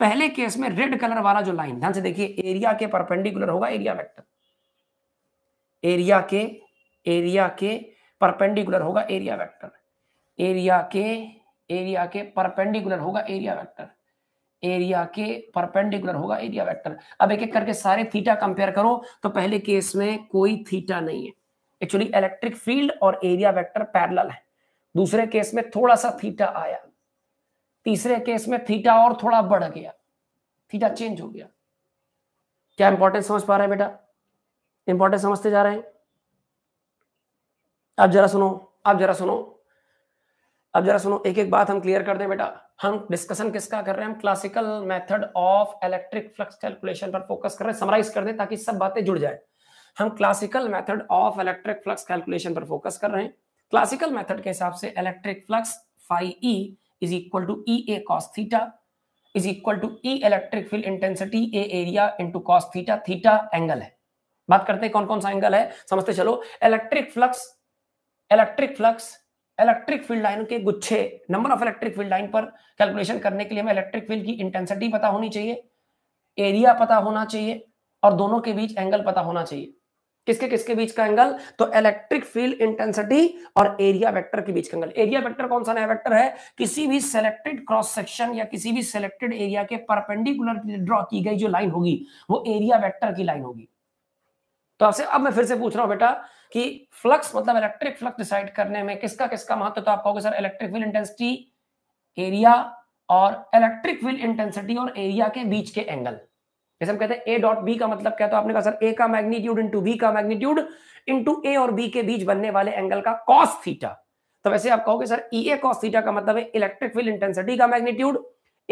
पहले केस में रेड कलर वाला जो लाइन ध्यान से देखिए एरिया के परपेंडिकुलर होगा एरिया वेक्टर एरिया के एरिया के परपेंडिकुलर होगा एरिया वेक्टर एरिया के एरिया के परपेंडिकुलर होगा एरिया वेक्टर एरिया के परपेंडिकुलर होगा एरिया वेक्टर अब एक एक करके सारे थीटा कंपेयर करो तो पहले केस में कोई थीटा नहीं है एक्चुअली इलेक्ट्रिक फील्ड और एरिया वेक्टर पैरेलल है दूसरे केस में थोड़ा सा थीटा आया तीसरे केस में थीटा और थोड़ा बढ़ गया थीटा चेंज हो गया क्या इंपॉर्टेंट समझ पा रहे हैं बेटा इंपॉर्टेंस समझते जा रहे हैं अब जरा सुनो अब जरा सुनो अब जरा सुनो एक एक बात हम क्लियर कर दें बेटा हम डिस्कशन किसका कर रहे हैं हम classical method of electric flux calculation पर फोकस कर रहे हैं समराइज कर दें ताकि सब बातें जुड़ जाए हम classical method of electric flux calculation पर फोकस कर रहे हैं क्लासिकल मेथड के हिसाब से electric flux five E is equal to E A cos theta is equal to E electric field intensity A area into cos theta theta angle है बात करते हैं कौन कौन सा एंगल है समझते चलो electric flux electric flux electric field line के गुच्छे number of electric field line पर कैलकुलेशन करने के लिए हमें इलेक्ट्रिक फील्ड की इंटेंसिटी पता होनी चाहिए एरिया पता होना चाहिए और दोनों के बीच एंगल पता होना चाहिए किसके किसके बीच का एंगल तो इलेक्ट्रिक फील्ड इंटेंसिटी और एरिया वेक्टर के बीच का एंगल एरिया वेक्टर कौन सा नया वेक्टर है किसी भी सिलेक्टेड क्रॉस सेक्शन या किसी भी सिलेक्टेड एरिया के परपेंडिकुलर ड्रॉ की गई जो लाइन होगी वो एरिया वेक्टर की लाइन होगी तो आपसे अब मैं फिर से पूछ रहा हूं बेटा कि फ्लक्स मतलब इलेक्ट्रिक फ्लक्स डिसाइड करने में किसका किसका महत्व तो आप कहोगे sir electric field intensity area और इलेक्ट्रिक फील्ड इंटेंसिटी और एरिया के बीच के एंगल जैसे हम कहते हैं ए डॉट बी का मतलब क्या तो आपने कहा सर ए का मैग्नीट्यूड इंटू बी का मैग्नीट्यूड इंटू ए और बी के बीच बनने वाले एंगल का कॉस थीटा तो वैसे आप कहोगे sir E A cos theta का मतलब है इलेक्ट्रिक फील्ड इंटेंसिटी का मैग्नीट्यूड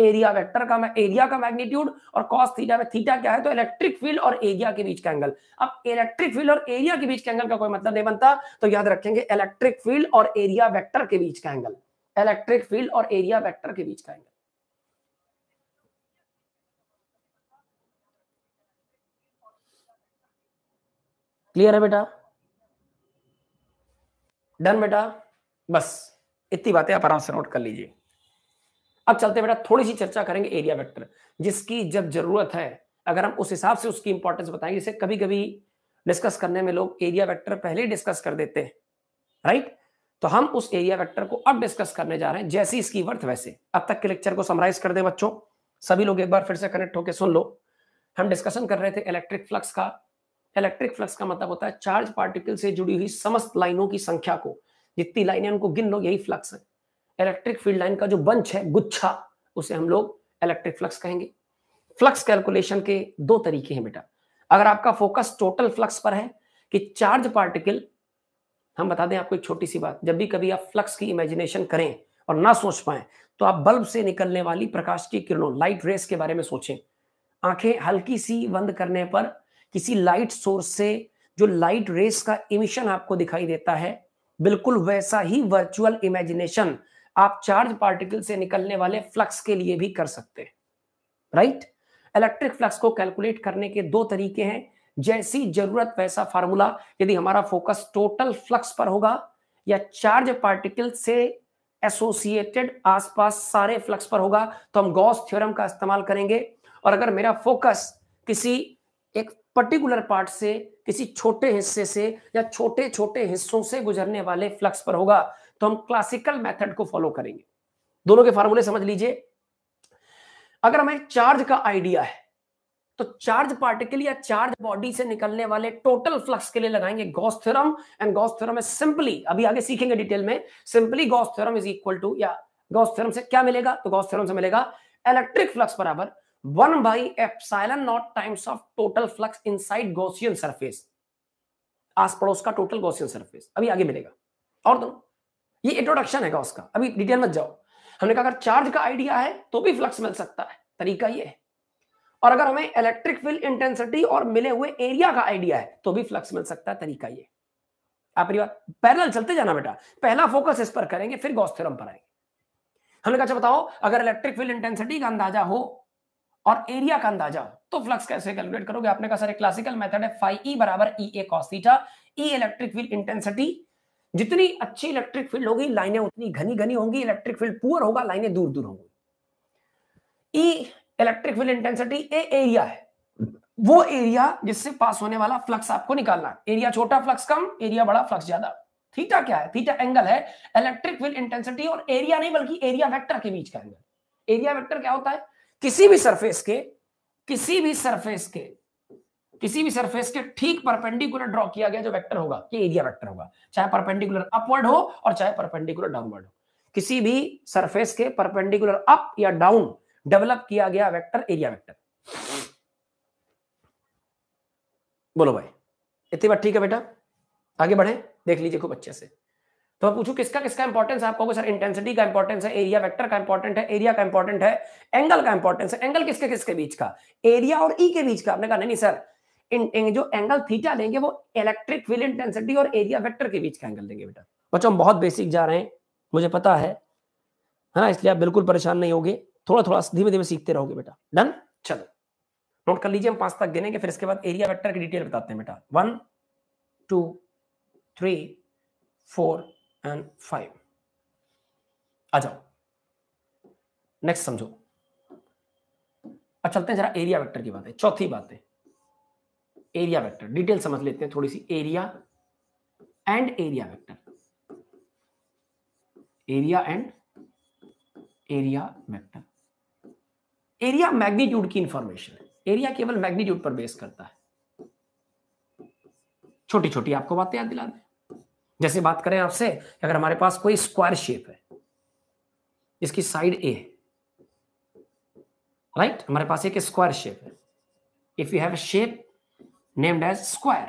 एरिया वेक्टर का एरिया का मैग्नीट्यूड और कॉस थीटा में थीटा क्या है तो इलेक्ट्रिक फील्ड और एरिया के बीच का एंगल अब इलेक्ट्रिक फील्ड और एरिया के बीच का एंगल का कोई मतलब नहीं बनता तो याद रखेंगे इलेक्ट्रिक फील्ड और एरिया वेक्टर के बीच का एंगल इलेक्ट्रिक फील्ड और एरिया वेक्टर के बीच का एंगल क्लियर है बेटा डन बेटा बस इतनी बातें आप आराम से नोट कर लीजिए अब चलते बेटा थोड़ी सी चर्चा करेंगे एरिया वेक्टर जिसकी जब जरूरत है अगर हम उस हिसाब से उसकी इंपॉर्टेंस बताएंगे जैसे कभी कभी डिस्कस करने में लोग एरिया वेक्टर पहले ही डिस्कस कर देते हैं राइट तो हम उस एरिया वेक्टर को अब डिस्कस करने जा रहे हैं जैसी इसकी वर्थ वैसे अब तक के लेक्चर को समराइज कर दे बच्चों सभी लोग एक बार फिर से कनेक्ट होकर सुन लो हम डिस्कशन कर रहे थे इलेक्ट्रिक फ्लक्स का इलेक्ट्रिक फ्लक्स का मतलब होता है चार्ज पार्टिकल से जुड़ी हुई समस्त लाइनों की संख्या को जितनी लाइनें उनको गिन लो यही फ्लक्स है इलेक्ट्रिक फील्ड लाइन का जो बंच है गुच्छा उसे हम लोग इलेक्ट्रिक फ्लक्स कहेंगे फ्लक्स कैलकुलेशन के दो तरीके हैं बेटा अगर आपका फोकस टोटल फ्लक्स पर है कि चार्ज पार्टिकल हम बता दें आपको एक छोटी सी बात जब भी कभी आप फ्लक्स की इमेजिनेशन करें और ना सोच पाए तो आप बल्ब से निकलने वाली प्रकाश की किरणों लाइट रेस के बारे में सोचें आंखें हल्की सी बंद करने पर किसी लाइट सोर्स से जो लाइट रेस का इमिशन आपको दिखाई देता है बिल्कुल वैसा ही वर्चुअल इमेजिनेशन आप चार्ज पार्टिकल से निकलने वाले फ्लक्स के लिए भी कर सकते हैं राइट इलेक्ट्रिक फ्लक्स को कैलकुलेट करने के दो तरीके हैं जैसी जरूरत वैसा फार्मूला यदि हमारा फोकस टोटल फ्लक्स पर होगा या चार्ज पार्टिकल से एसोसिएटेड आसपास सारे फ्लक्स पर होगा तो हम गॉस थ्योरम का इस्तेमाल करेंगे और अगर मेरा फोकस किसी एक पर्टिकुलर पार्ट से किसी छोटे हिस्से से या छोटे छोटे हिस्सों से गुजरने वाले फ्लक्स पर होगा तो हम क्लासिकल मेथड को फॉलो करेंगे दोनों के फार्मूले समझ लीजिए अगर हमें चार्ज का आइडिया है तो चार्ज पार्टिकल या चार्ज बॉडी से निकलने वाले टोटल फ्लक्स के लिए लगाएंगे Gauss theorem and Gauss theorem is simply अभी आगे सीखेंगे डिटेल में simply Gauss theorem is equal to या गॉस थ्योरम से क्या मिलेगा तो गॉस थ्योरम से मिलेगा इलेक्ट्रिक फ्लक्स बराबर one 1 by not times of total flux inside Gaussian surface आस पड़ोस का टोटल गॉसियन सरफेस अभी आगे मिलेगा और दोनों तो, ये इंट्रोडक्शन है गॉस का अभी डिटेल मत जाओ हमने कहा अगर चार्ज का आइडिया है तो भी फ्लक्स मिल सकता है तरीका ये है और अगर हमें इलेक्ट्रिक फील्ड इंटेंसिटी और मिले हुए एरिया का आइडिया है तो भी फ्लक्स मिल सकता है तरीका ये आप बात पैरेलल चलते जाना बेटा पहला फोकस इस पर करेंगे फिर गॉस थ्योरम पर आएंगे हमने कहा अच्छा बताओ अगर इलेक्ट्रिक फील्ड इंटेंसिटी का अंदाजा हो और एरिया का अंदाजा तो फ्लक्स कैसे कैलकुलेट करोगे आपने कहा सर क्लासिकल मेथड है फाइव ई e बराबर E A cos theta E electric field intensity जितनी अच्छी इलेक्ट्रिक फील्ड होगी लाइनें उतनी घनी घनी होंगी इलेक्ट्रिक फील्ड पुअर होगा लाइनें दूर दूर होंगी E electric field intensity A area है वो एरिया जिससे पास होने वाला फ्लक्स आपको निकालना एरिया छोटा फ्लक्स कम एरिया बड़ा फ्लक्स ज्यादा थीटा क्या है थीटा एंगल है इलेक्ट्रिक फील्ड इंटेंसिटी और एरिया नहीं बल्कि एरिया वेक्टर के बीच का एंगल एरिया वेक्टर क्या होता है किसी भी सरफेस के किसी भी सरफेस के किसी भी सरफेस के ठीक परपेंडिकुलर ड्रॉ किया गया जो वेक्टर होगा ये एरिया वेक्टर होगा चाहे परपेंडिकुलर अपवर्ड हो और चाहे परपेंडिकुलर डाउनवर्ड हो किसी भी सरफेस के परपेंडिकुलर अप या डाउन डेवलप किया गया वेक्टर एरिया वेक्टर बोलो भाई इतनी बात ठीक है बेटा आगे बढ़े देख लीजिए खूब अच्छे से तो मैं पूछू किसका किसका इंपॉर्टेंस है आप कहोगे सर इंटेंसिटी का इंपॉर्टेंस है एरिया वेक्टर का इंपॉर्टेंट है एरिया का इंपॉर्टेंट है एंगल का इंपॉर्टेंस है एंगल किसके किसके बीच का एरिया और ई e के बीच का आपने कहा नहीं सर इन, इन जो एंगल थीटा देंगे वो इलेक्ट्रिक फील्ड इंटेंसिटी और एरिया वेक्टर के बीच का एंगल देंगे बेटा बच्चों हम बहुत बेसिक जा रहे हैं मुझे पता है है ना इसलिए आप बिल्कुल परेशान नहीं होगे थोड़ा थोड़ा धीमे धीमे सीखते रहोगे बेटा डन चलो नोट कर लीजिए हम पांच तक गिनेंगे फिर इसके बाद एरिया वेक्टर की डिटेल बताते हैं बेटा one two three four and five आ जाओ नेक्स्ट समझो अब चलते हैं जरा एरिया वेक्टर की बात है चौथी बात है एरिया वेक्टर डिटेल समझ लेते हैं थोड़ी सी area and area vector area and area vector area magnitude की इंफॉर्मेशन है एरिया केवल मैग्नीट्यूड पर बेस करता है छोटी छोटी आपको बातें याद दिला दें जैसे बात करें आपसे अगर हमारे पास कोई स्क्वायर शेप है इसकी साइड ए राइट हमारे पास एक स्क्वायर शेप है if you have shape named as square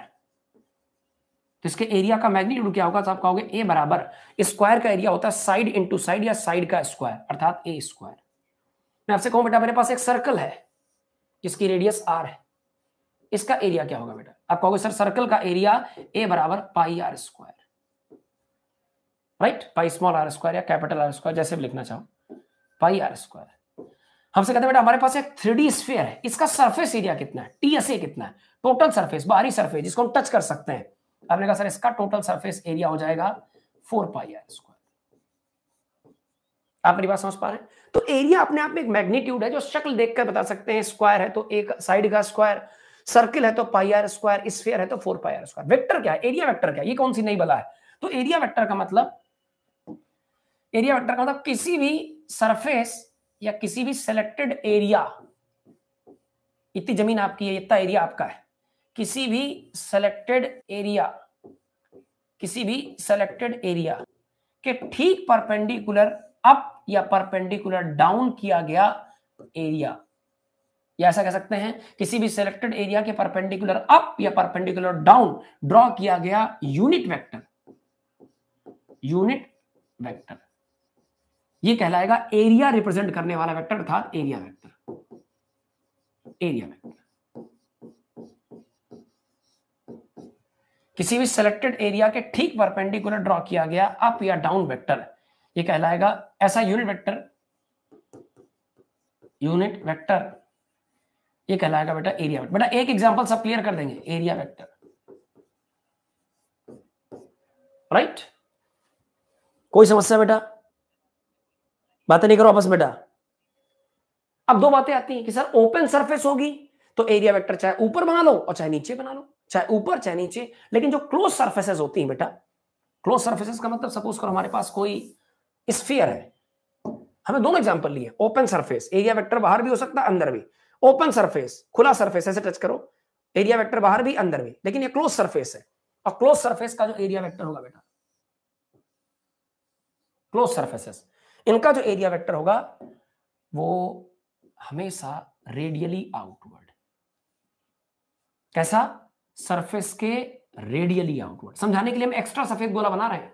तो इसके एरिया का मैग्नीट्यूड क्या होगा तो आप कहोगे ए बराबर स्क्वायर का एरिया होता है साइड इंटू साइड या साइड का स्क्वायर अर्थात ए स्क्वायर मैं आपसे कहूं बेटा मेरे पास एक सर्कल है जिसकी रेडियस आर है इसका एरिया क्या होगा बेटा आप कहोगे सर सर्कल का एरिया ए बराबर pi R square right pi small R square या कैपिटल आर स्क्वायर जैसे भी लिखना चाहो पाई आर स्क्वायर हमसे कहते हैं बेटा हमारे पास एक थ्री डी स्पेयर है इसका सरफेस एरिया कितना है ए कितना है टोटल सरफेस बाहरी सरफेस जिसको हम टच कर सकते हैं आपने कहा सर इसका टोटल सरफेस एरिया हो जाएगा फोर पाई आर स्क्वायर आप मेरी बात समझ पा रहे हैं तो एरिया अपने आप में एक मैग्नीट्यूड है जो शक्ल देखकर बता सकते हैं स्क्वायर है तो एक साइड का स्क्वायर सर्किल है तो पाई आर स्क्वायर स्फीयर है तो four pi R square vector क्या है एरिया वेक्टर क्या है ये कौन सी नई बला है तो एरिया वेक्टर का मतलब एरिया वेक्टर का मतलब किसी भी सरफेस या किसी भी सिलेक्टेड एरिया इतनी जमीन आपकी है इतना एरिया आपका है किसी भी सिलेक्टेड एरिया किसी भी सिलेक्टेड एरिया के ठीक परपेंडिकुलर अप या परपेंडिकुलर डाउन किया गया एरिया या ऐसा कह सकते हैं किसी भी सिलेक्टेड एरिया के परपेंडिकुलर अप या परपेंडिकुलर डाउन ड्रॉ किया गया यूनिट वेक्टर यूनिट वेक्टर ये कहलाएगा एरिया रिप्रेजेंट करने वाला वेक्टर अर्थात एरिया वेक्टर एरिया वेक्टर किसी भी सिलेक्टेड एरिया के ठीक परपेंडिकुलर ड्रॉ किया गया अप या डाउन वेक्टर ये कहलाएगा ऐसा यूनिट वेक्टर यूनिट वेक्टर ये कहलाएगा बेटा एरिया वेक्टर बेटा एक एग्जांपल सब क्लियर कर देंगे एरिया वेक्टर राइट right? कोई समस्या बेटा बातें नहीं करो आपस बेटा अब दो बातें आती हैं कि सर ओपन सरफेस होगी तो एरिया वेक्टर चाहे ऊपर बना लो और चाहे नीचे बना लो चाहे ऊपर चाहे नीचे लेकिन जो क्लोज सर्फेसेस होती हैं बेटा क्लोज सर्फेसेस का मतलब सपोज करो हमारे पास कोई स्फीयर है हमें दोनों एग्जाम्पल लिए ओपन सर्फेस एरिया वेक्टर बाहर भी हो सकता है अंदर भी ओपन सरफेस खुला सर्फेस ऐसे टच करो एरिया वेक्टर बाहर भी अंदर भी लेकिन ये क्लोज सरफेस है और क्लोज सरफेस का जो एरिया वेक्टर होगा बेटा क्लोज सरफेसेस इनका जो एरिया वेक्टर होगा वो हमेशा रेडियली आउटवर्ड कैसा सरफेस के रेडियली आउटवर्ड समझाने के लिए हम एक्स्ट्रा सफेद गोला बना रहे हैं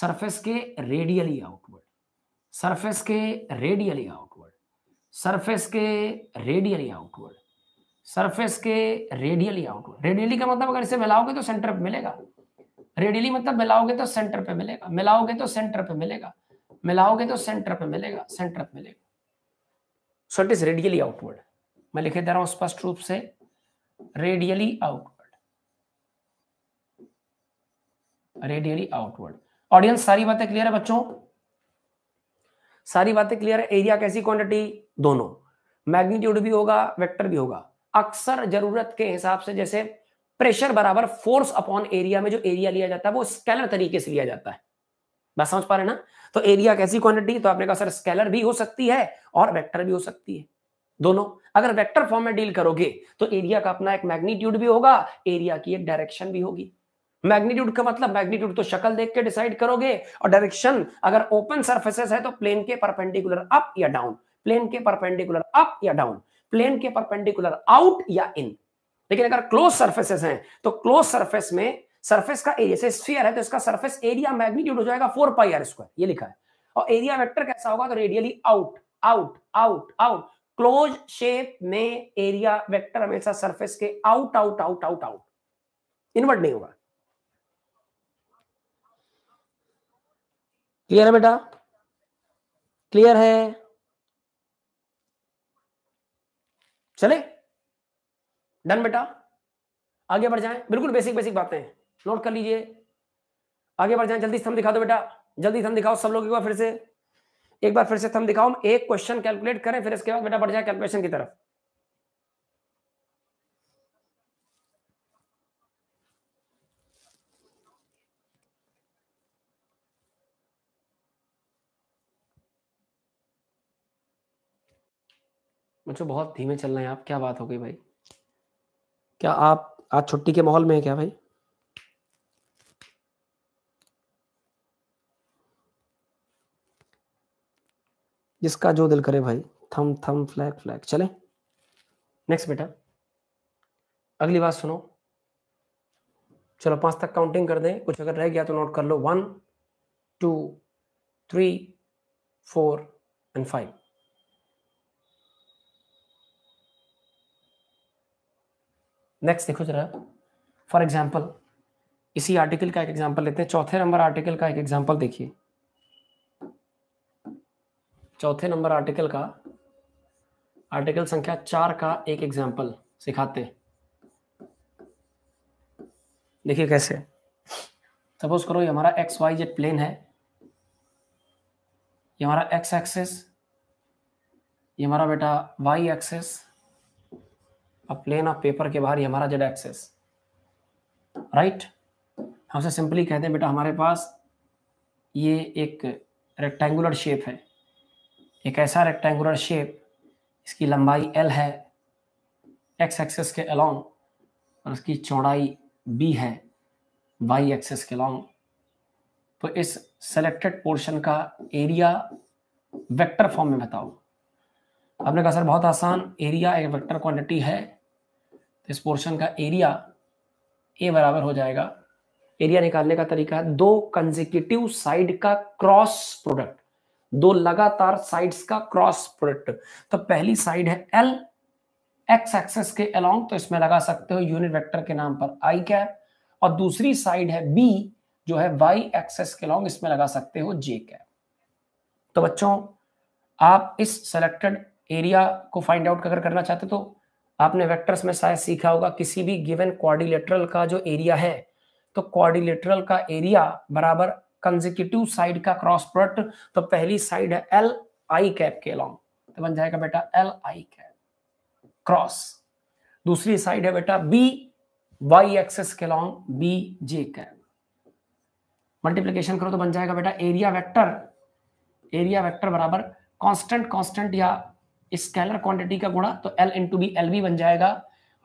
सरफेस के रेडियली आउटवर्ड सरफेस के रेडियली आउटवर्ड सरफेस के रेडियली आउटवर्ड सरफेस के रेडियली आउटवर्ड रेडियली का मतलब अगर इसे मिलाओगे तो सेंटर पे मिलेगा रेडियली मतलब मिलाओगे तो सेंटर पे मिलेगा मिलाओगे तो सेंटर पे मिलेगा मिलाओगे तो सेंटर पे मिलेगा सेंटर पे मिलेगा so it is radially outward मैं लिखे दे रहा हूं स्पष्ट रूप से radially outward radially outward audience सारी बातें क्लियर है बच्चों सारी बातें क्लियर है एरिया कैसी क्वांटिटी दोनों मैग्नीट्यूड भी होगा वेक्टर भी होगा अक्सर जरूरत के हिसाब से जैसे प्रेशर बराबर फोर्स अपॉन एरिया में जो एरिया लिया जाता है वो स्केलर तरीके से लिया जाता है बस समझ पा रहे ना तो एरिया कैसी क्वांटिटी तो आपने कहा सर स्केलर भी हो सकती है और वेक्टर भी हो सकती है दोनों अगर वेक्टर फॉर्म में डील करोगे तो एरिया का अपना एक मैग्नीट्यूड भी होगा एरिया की एक डायरेक्शन भी होगी मैग्नीट्यूड का मतलब मैग्नीट्यूड तो शक्ल देख के डिसाइड करोगे और डायरेक्शन अगर ओपन सर्फेसेस है तो प्लेन के परपेंडिकुलर अप या डाउन प्लेन के परपेंडिकुलर अप या डाउन प्लेन के परपेंडिकुलर आउट या इन लेकिन अगर क्लोज सर्फेसेस हैं तो क्लोज सर्फेस में सरफेस का एरिया से स्फीयर है तो इसका सरफेस एरिया मैग्नीट्यूड हो जाएगा फोर पाई आर स्क्वायर ये लिखा है और एरिया वेक्टर कैसा होगा तो radially out out out out close shape में एरिया वेक्टर हमेशा सरफेस के out out out out out inward नहीं होगा क्लियर है बेटा क्लियर है चले डन बेटा आगे बढ़ जाएं बिल्कुल बेसिक बेसिक बातें हैं नोट कर लीजिए आगे बढ़ जाए जल्दी थम दिखा दो बेटा जल्दी थम दिखाओ सब लोग एक बार फिर से एक बार फिर से थम दिखाओ हम एक क्वेश्चन कैलकुलेट करें फिर इसके बाद बेटा बढ़ जाए कैलकुलेशन की तरफ मुझे बहुत धीमे चल रहे हैं आप क्या बात हो गई भाई क्या आप आज छुट्टी के माहौल में है क्या भाई जिसका जो दिल करे भाई थम थम फ्लैग फ्लैग चले नेक्स्ट बेटा अगली बात सुनो चलो पांच तक काउंटिंग कर दें कुछ अगर रह गया तो नोट कर लो one two three four and five next देखो जरा फॉर एग्जाम्पल इसी आर्टिकल का एक एग्जाम्पल लेते हैं चौथे नंबर आर्टिकल का एक एग्जाम्पल देखिए चौथे नंबर आर्टिकल का आर्टिकल संख्या चार का एक एग्जाम्पल सिखाते देखिए कैसे सपोज करो ये हमारा एक्स वाई जेड प्लेन है ये हमारा एक्स एक्सेस ये हमारा बेटा वाई एक्सेस और प्लेन ऑफ पेपर के बाहर ये हमारा जेड एक्सेस राइट हमसे सिंपली कहते हैं बेटा हमारे पास ये एक रेक्टेंगुलर शेप है एक ऐसा रेक्टेंगुलर शेप इसकी लंबाई एल है एक्स एक्सेस के अलोंग और इसकी चौड़ाई बी है वाई एक्सेस के अलोंग तो इस सेलेक्टेड पोर्शन का एरिया वेक्टर फॉर्म में बताओ आपने कहा सर बहुत आसान एरिया एक वेक्टर क्वांटिटी है तो इस पोर्शन का एरिया ए बराबर हो जाएगा एरिया निकालने का तरीका है दो कंजिक्यूटिव साइड का क्रॉस प्रोडक्ट दो लगातार साइड्स का क्रॉस प्रोडक्ट तो पहली साइड है एल एक्स एक्सेस के अलोंग तो इसमें लगा सकते हो यूनिट वेक्टर के नाम पर आई कैप और दूसरी साइड है बी जो है वाई एक्सेस के अलोंग इसमें लगा सकते हो जे कैप तो बच्चों आप इस सेलेक्टेड एरिया को फाइंड आउट अगर करना चाहते तो आपने वेक्टर्स में शायद सीखा होगा किसी भी गिवन क्वारिलेटरल का जो एरिया है तो क्वारिलेटरल का एरिया बराबर कंजिक्यूटिव साइड का क्रॉस प्रोडक्ट तो पहली साइड है एल आई कैप के अलॉन्ग तो बन जाएगा बेटा एल आई कैप क्रॉस दूसरी साइड है बेटा बी वाई एक्सेस के long B J cap multiplication करो तो बन जाएगा बेटा एरिया वेक्टर एरिया वेक्टर बराबर कांस्टेंट कांस्टेंट या स्केलर क्वांटिटी का गुणा तो L into B L B बन जाएगा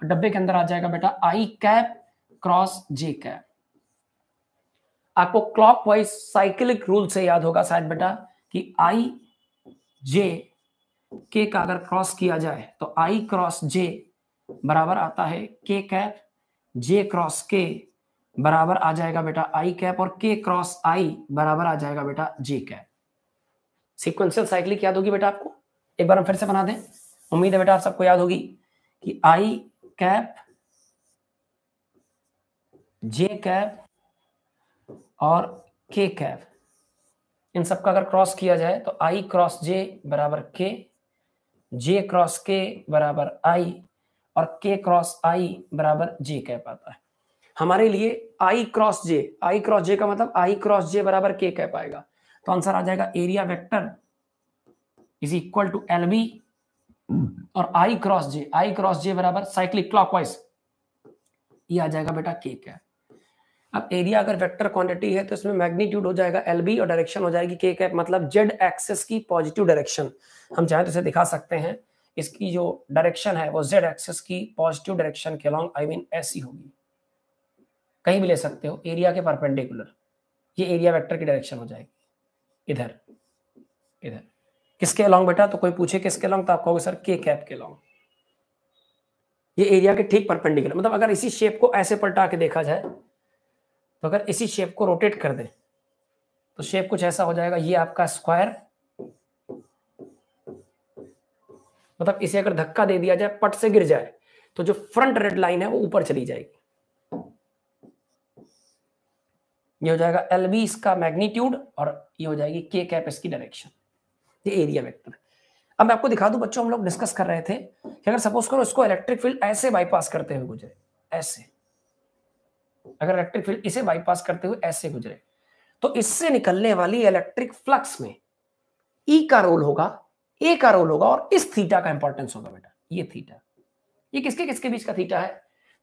डब्बे के अंदर आ जाएगा बेटा I cap cross J cap आपको क्लॉक वाइज साइकिल रूल से याद होगा शायद बेटा कि आई जे के का अगर क्रॉस किया जाए तो आई क्रॉस जे बराबर आता है के कैप जे क्रॉस के बराबर आ जाएगा बेटा आई कैप और के क्रॉस आई बराबर आ जाएगा बेटा जे कैप सिक्वेंशियल साइक्लिक याद होगी बेटा आपको एक बार हम फिर से बना दें उम्मीद है बेटा आप सबको याद होगी कि आई कैप जे कैप और के कैप इन सब का अगर क्रॉस किया जाए तो आई क्रॉस जे बराबर के जे क्रॉस के बराबर आई और के क्रॉस आई बराबर जे कैप आता है हमारे लिए आई क्रॉस जे आई क्रॉस जे का मतलब आई क्रॉस जे बराबर के कैप आएगा तो आंसर आ जाएगा area vector is equal to L B और I cross J I cross जे बराबर साइक्लिक क्लॉकवाइज ये आ जाएगा बेटा के कैप अब एरिया अगर वेक्टर क्वांटिटी है तो इसमें मैग्नीट्यूड हो जाएगा एल बी और डायरेक्शन हो जाएगी के कैप मतलब जेड एक्सेस की पॉजिटिव डायरेक्शन हम चाहें तो इसे दिखा सकते हैं इसकी जो डायरेक्शन है वो जेड एक्सेस की पॉजिटिव डायरेक्शन के अलॉन्ग आई मीन ऐसी होगी कहीं भी ले सकते हो एरिया के परपेंडिकुलर ये एरिया वेक्टर की डायरेक्शन हो जाएगी इधर इधर किसके अलॉन्ग बेटा तो कोई पूछे किसके अलॉन्ग तो आप कहोगे सर के कैप के अलॉन्ग ये एरिया के ठीक परपेंडिकुलर मतलब अगर इसी शेप को ऐसे पलटा के देखा जाए तो अगर इसी शेप को रोटेट कर दे तो शेप कुछ ऐसा हो जाएगा ये आपका स्क्वायर मतलब इसे अगर धक्का दे दिया जाए पट से गिर जाए तो जो फ्रंट रेड लाइन है वो ऊपर चली जाएगी ये हो जाएगा एल बी इसका मैग्नीट्यूड और ये हो जाएगी के कैप इसकी डायरेक्शन ये एरिया वेक्टर है अब मैं आपको दिखा दूं बच्चों हम लोग डिस्कस कर रहे थे कि अगर सपोज करो इसको इलेक्ट्रिक फील्ड ऐसे बाईपास करते हुए गुजरे ऐसे अगर इलेक्ट्रिक फील्ड इसे बाईपास करते हुए ऐसे गुजरे तो इससे निकलने वाली इलेक्ट्रिक फ्लक्स में ई e का रोल होगा ए का रोल होगा और इस थीटा का इंपॉर्टेंस होगा बेटा ये थीटा ये किसके किसके बीच का थीटा है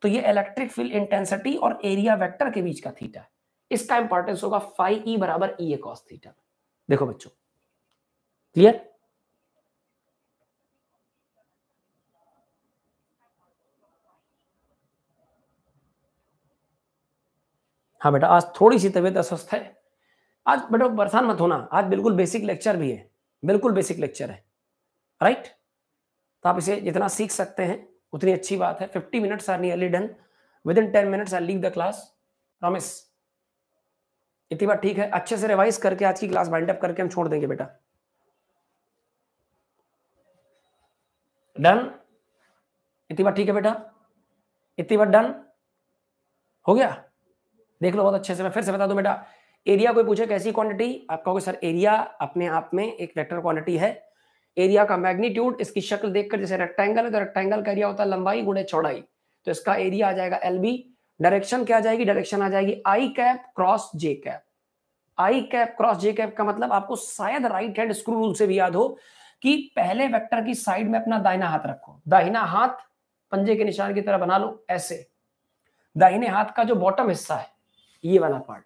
तो ये इलेक्ट्रिक फील्ड इंटेंसिटी और एरिया वेक्टर के बीच का थीटा है इसका इंपॉर्टेंस होगा फाइव ई e बराबर ई ए कॉस थीटा देखो बच्चों क्लियर हाँ बेटा आज थोड़ी सी तबीयत अस्वस्थ है आज बेटा परेशान मत होना आज बिल्कुल बेसिक लेक्चर भी है बिल्कुल बेसिक लेक्चर है राइट तो आप इसे जितना सीख सकते हैं उतनी अच्छी बात है fifty minutes are nearly done within ten minutes I leave the class promise इतनी बात ठीक है अच्छे से रिवाइज करके आज की क्लास बाइंड अप करके हम छोड़ देंगे बेटा डन इतनी बार ठीक है बेटा इतनी बार डन हो गया देख लो बहुत अच्छे से मैं फिर से बता दूं बेटा एरिया कोई पूछे कैसी क्वांटिटी आप कहोगे सर एरिया अपने आप में एक वेक्टर क्वांटिटी है एरिया का मैग्नीट्यूड इसकी शक्ल देखकर जैसे रेक्टेंगल है तो रेक्टेंगल का एरिया होता है लंबाई गुणे चौड़ाई तो इसका एरिया आ जाएगा एल बी डायरेक्शन क्या आ जाएगी डायरेक्शन आ जाएगी I cap cross J cap I cap cross J cap का मतलब आपको शायद राइट हैंड स्क्रू रूल से भी याद हो कि पहले वेक्टर की साइड में अपना दाहिना हाथ रखो दाहिना हाथ पंजे के निशान की तरह बना लो ऐसे दाहिने हाथ का जो बॉटम हिस्सा है ये वाला पार्ट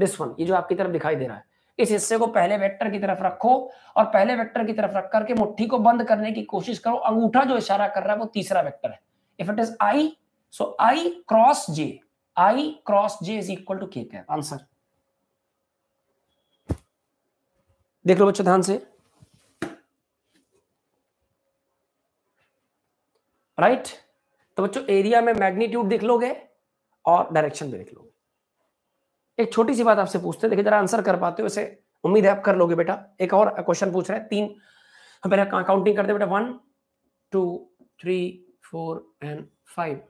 दिस वन ये जो आपकी तरफ दिखाई दे रहा है इस हिस्से को पहले वेक्टर की तरफ रखो और पहले वेक्टर की तरफ रख करके मुट्ठी को बंद करने की कोशिश करो अंगूठा जो इशारा कर रहा है वो तीसरा वेक्टर है if it is I so I cross J I cross J is equal to K cap answer देख लो बच्चों ध्यान से राइट right? तो बच्चों एरिया में मैग्नीट्यूड देख लोगे और डायरेक्शन भी देख लोगे एक छोटी सी बात आपसे पूछते हैं देखिए जरा आंसर कर पाते हो इसे उम्मीद है आप कर लोगे बेटा एक और क्वेश्चन पूछ रहे हैं तीन मेरा काउंटिंग करते बेटा one two three four and five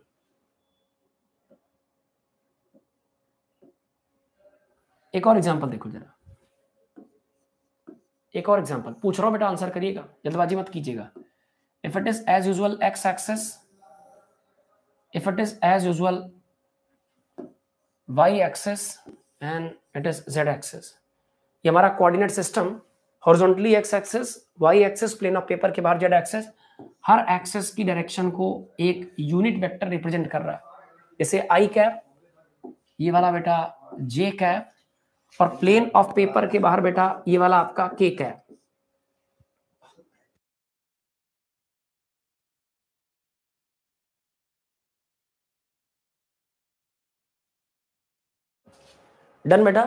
एक और एग्जाम्पल देखो जरा एक और एग्जाम्पल पूछ रहा हूं बेटा आंसर करिएगा जल्दबाजी मत कीजिएगा if it is as usual X axis if it is as usual Y axis and it is Z axis ये हमारा coordinate system horizontally X axis Y axis plane of paper के बाहर जेड एक्सेस हर axis की direction को एक unit vector represent कर रहा है जैसे आई कैप ये वाला बेटा जे कैप और प्लेन ऑफ पेपर के बाहर बेटा ये वाला आपका के कैप डन बेटा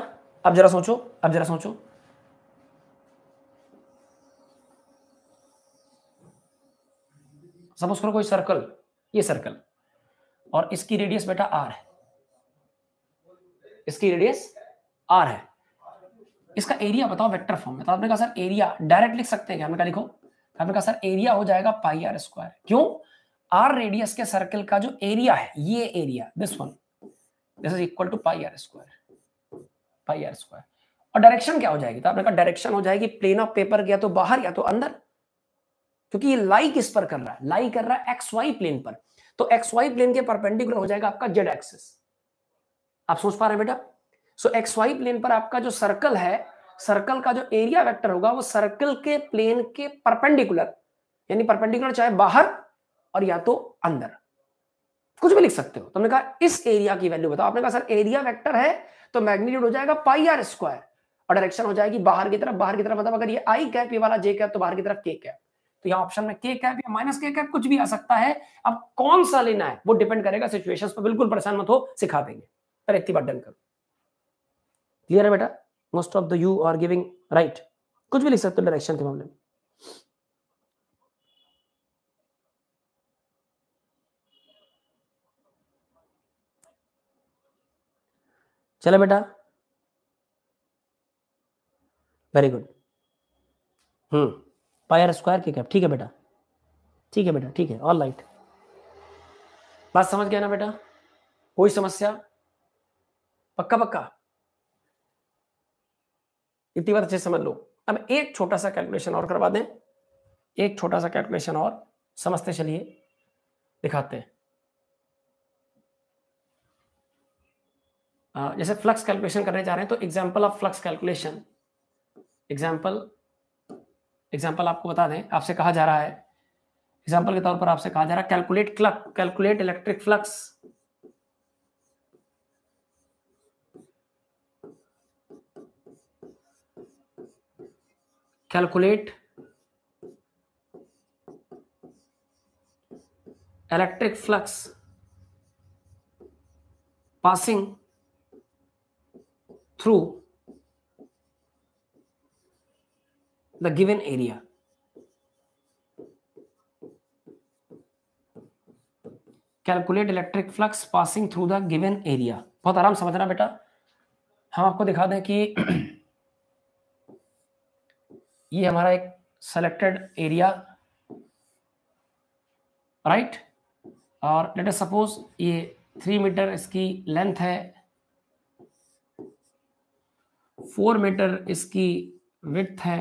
अब जरा सोचो अब जरा सोचो सपोज करो कोई सर्कल ये सर्कल और इसकी रेडियस बेटा आर है इसकी रेडियस आर है इसका एरिया बताओ वेक्टर फॉर्म में तो आपने कहा सर एरिया डायरेक्ट लिख सकते हैं क्या हमने कहा लिखो आपने कहा सर एरिया हो जाएगा पाई आर स्क्वायर क्यों आर रेडियस के सर्कल का जो एरिया है ये area this one this is equal to pi R square pi R square और डायरेक्शन क्या हो जाएगी तो आपने कहा डायरेक्शन हो जाएगी प्लेन ऑफ पेपर गया तो बाहर या तो अंदर क्योंकि ये लाई किस पर कर रहा है लाई कर रहा है एक्स वाई प्लेन पर तो एक्स वाई प्लेन के परपेंडिकुलर हो जाएगा आपका जेड एक्सिस आप सोच पा रहे हैं बेटा सो एक्स वाई प्लेन पर आपका जो सर्कल है सर्कल का जो एरिया वेक्टर होगा वो सर्कल के प्लेन के परपेंडिकुलर यानी परपेंडिकुलर चाहे बाहर और या तो अंदर कुछ भी लिख सकते हो तुमने कहा इस एरिया की वैल्यू बताओ आपने कहा सर एरिया वेक्टर है तो मैग्नीट्यूड हो जाएगा पाई आर स्क्वायर और डायरेक्शन हो जाएगी बाहर की तरफ बाहर की तरफ मतलब अगर ये आई कैप ये वाला जे कैप तो बाहर की तरफ के कैप तो यहाँ ऑप्शन में के कैप या माइनस के कैप कुछ भी आ सकता है अब कौन सा लेना है वो डिपेंड करेगा सिचुएशन पर बिल्कुल परेशान मत हो सिखा देंगे पर इतनी बार डन करो क्लियर है बेटा most of the you are giving right कुछ भी लिख सकते हो डायरेक्शन के मामले में चलो बेटा very good hmm pi R square K cap ठीक है बेटा ठीक है बेटा ठीक है ऑल राइट बात समझ गया ना बेटा कोई समस्या पक्का पक्का इतनी बात अच्छे समझ लो अब एक छोटा सा कैलकुलेशन और करवा दें एक छोटा सा कैलकुलेशन और समझते चलिए दिखाते हैं जैसे फ्लक्स कैलकुलेशन करने जा रहे हैं तो example of flux calculation example example आपको बता दें आपसे कहा जा रहा है एग्जाम्पल के तौर पर आपसे कहा जा रहा है कैलकुलेट क्लक calculate electric flux calculate electric flux passing through the given area. Calculate electric flux passing through the given area बहुत आराम समझना बेटा हम आपको दिखा दें कि ये हमारा एक सेलेक्टेड एरिया राइट और लेट सपोज ये थ्री मीटर इसकी लेंथ है फोर मीटर इसकी विथ है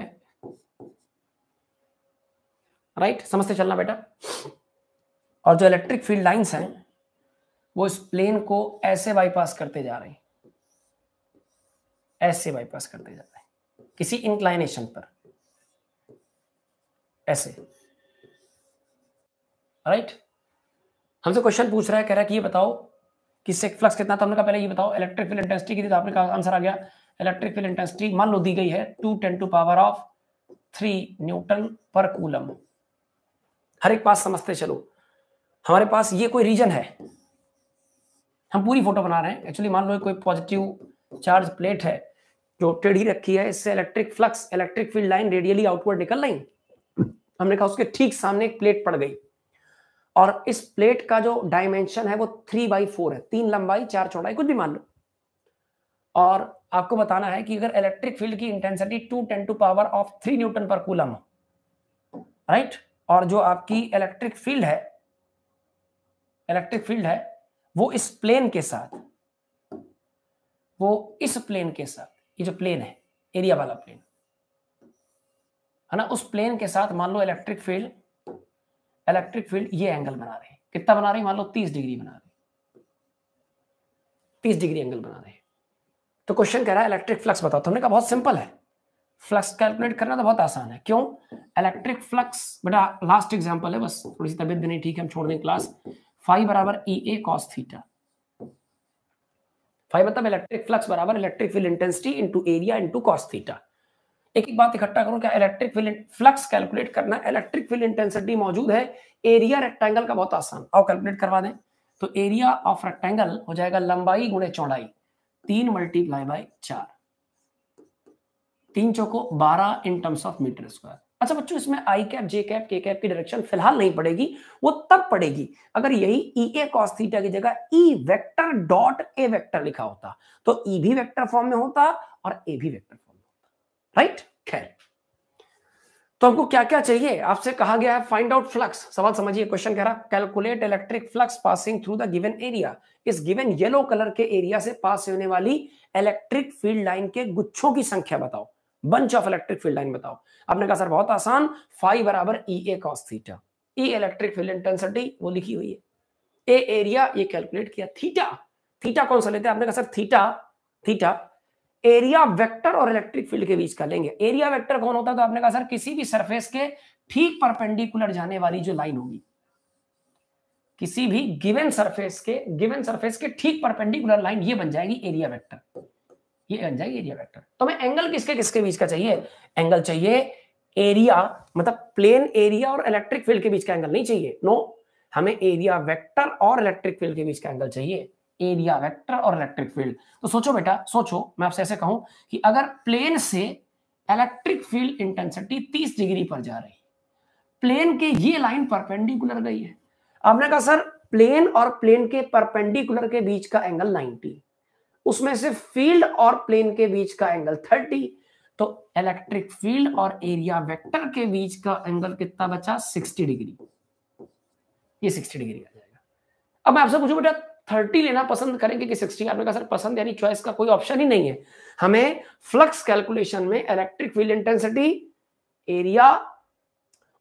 राइट समझते चलना बेटा और जो इलेक्ट्रिक फील्ड लाइंस हैं वो इस प्लेन को ऐसे बाईपास करते जा रहे हैं ऐसे बाईपास करते जा रहे हैं किसी इंक्लाइनेशन पर ऐसे राइट हमसे क्वेश्चन पूछ रहा है कह रहा है कि ये बताओ कि फ्लक्स कितना था हमने कहा पहले ये बताओ इलेक्ट्रिक फील्ड इंटेंसिटी थी तो आपने कहा आंसर आ गया इलेक्ट्रिक फील्ड इंटेंसिटी मान लो दी गई है two ten to power of three newton पर कूलम हर एक पास समझते चलो हमारे पास ये कोई रीजन है हम पूरी फोटो बना रहे हैं एक्चुअली मान लो कोई पॉजिटिव चार्ज प्लेट है जो टेढ़ी रखी है इससे electric flux electric field line radially outward निकल रही हमने कहा उसके ठीक सामने एक प्लेट पड़ गई और इस प्लेट का जो डायमेंशन है वो थ्री बाई फोर है तीन लंबाई चार चौड़ाई कुछ भी मान लो और आपको बताना है कि अगर इलेक्ट्रिक फील्ड की intensity two ten to power of three newton पर कूलम राइट और जो आपकी इलेक्ट्रिक फील्ड है इलेक्ट्रिक फील्ड है वो इस प्लेन के साथ वो इस प्लेन के साथ ये जो प्लेन है एरिया वाला प्लेन है ना उस प्लेन के साथ मान लो इलेक्ट्रिक फील्ड इलेक्ट्रिक फील्ड ये एंगल बना रहे हैं कितना बना रहे हैं मान लो तीस डिग्री बना रहे तीस डिग्री एंगल बना रहे हैं तो क्वेश्चन कह रहा है इलेक्ट्रिक फ्लक्स बताओ तो हमने कहा बहुत सिंपल है फ्लक्स कैलकुलेट करना तो बहुत आसान है क्यों इलेक्ट्रिक फ्लक्स बेटा लास्ट एग्जाम्पल है बस थोड़ी सी तबियत नहीं ठीक है हम छोड़ दें क्लास फाइव बराबर E A cos theta five मतलब इलेक्ट्रिक फ्लक्स बराबर electric field intensity into area into cos theta एक एक बात इकट्ठा करूं क्या इलेक्ट्रिक फील्ड फ्लक्स कैलकुलेट करना इलेक्ट्रिक फील्ड इंटेंसिटी मौजूद है एरिया रेक्टेंगल का बहुत आसान और कैलकुलेट करवा दें तो एरिया ऑफ रेक्टेंगल हो जाएगा लंबाई गुणे चौड़ाई तीन मल्टीप्लाई बाई चार तीन चौको बारह in terms of meter square अच्छा बच्चों इसमें I cap J cap K cap की डायरेक्शन फिलहाल नहीं पड़ेगी वो तब पड़ेगी अगर यही ई ए कॉस थीटा की जगह E vector dot A vector लिखा होता तो ई e भी वेक्टर फॉर्म में होता और ए भी वेक्टर फॉर्म में होता राइट खैर तो हमको क्या क्या चाहिए आपसे कहा गया है फाइंड आउट फ्लक्स सवाल समझिए क्वेश्चन कह रहा calculate electric flux passing through the given area इस गिवन येलो कलर के एरिया से पास होने वाली इलेक्ट्रिक फील्ड लाइन के गुच्छों की संख्या बताओ bunch of electric field line बताओ आपने कहा सर बहुत आसान फाइव बराबर E A cos theta E electric field intensity वो लिखी हुई है ए एरिया ये कैलकुलेट किया थीटा थीटा कौन सा लेते हैं आपने कहा sir theta theta area vector और इलेक्ट्रिक फील्ड के बीच का लेंगे एरिया वेक्टर कौन होता है तो आपने कहा सर किसी भी सरफेस के ठीक परपेंडिकुलर जाने वाली जो लाइन होगी किसी भी गिवन सरफेस के गिवन सरफेस के ठीक परपेंडिकुलर लाइन ये बन जाएगी एरिया वेक्टर ये बन जाएगी एरिया वेक्टर तो हमें एंगल किसके किसके बीच का चाहिए एंगल चाहिए एरिया मतलब प्लेन एरिया और इलेक्ट्रिक फील्ड के बीच का एंगल नहीं चाहिए नो हमें एरिया वेक्टर और इलेक्ट्रिक फील्ड के बीच का एंगल चाहिए एरिया वेक्टर और इलेक्ट्रिक फील्ड तो सोचो बेटा सोचो मैं आपसे ऐसे कहूं कि अगर प्लेन से इलेक्ट्रिक फील्ड इंटेंसिटी 30 डिग्री पर जा रही प्लेन के ये लाइन परपेंडिकुलर गई है आपने कहा सर प्लेन और प्लेन के परपेंडिकुलर के बीच का एंगल 90 उसमें से फील्ड और प्लेन के बीच का एंगल 30 तो इलेक्ट्रिक फील्ड और एरिया वेक्टर के बीच का एंगल कितना बचा 60 डिग्री ये 60 डिग्री आ जाएगा अब मैं आपसे पूछूं बेटा थर्टी लेना पसंद करेंगे कि सिक्सटी आपने कहा सर पसंद यानी चॉइस का कोई ऑप्शन ही नहीं है हमें फ्लक्स कैलकुलेशन में इलेक्ट्रिक फील्ड इंटेंसिटी एरिया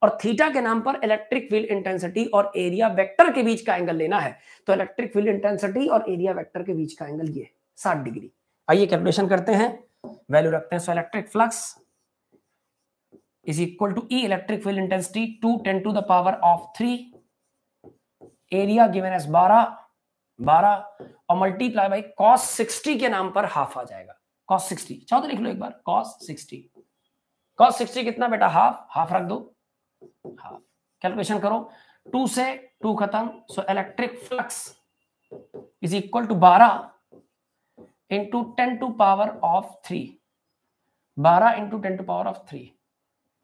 और थीटा के नाम पर इलेक्ट्रिक फील्ड इंटेंसिटी और एरिया वेक्टर के बीच का एंगल लेना है तो इलेक्ट्रिक फील्ड इंटेंसिटी और एरिया वेक्टर के बीच का एंगल ये साठ डिग्री आइए कैलकुलेशन करते हैं वैल्यू रखते हैं so electric flux is equal to E electric field intensity two ten to the power of three area given as बारह बारह और मल्टीप्लाई बाई कॉस सिक्सटी के नाम पर हाफ आ जाएगा कॉस सिक्सटी चाहो तो लिख लो एक बार कॉस सिक्सटी कॉस सिक्सटी कितना बेटा हाफ हाफ रख दो हाफ कैलकुलेशन करो टू से टू खत्म so electric flux is equal to बारह into ten to power of three बारह into ten to power of three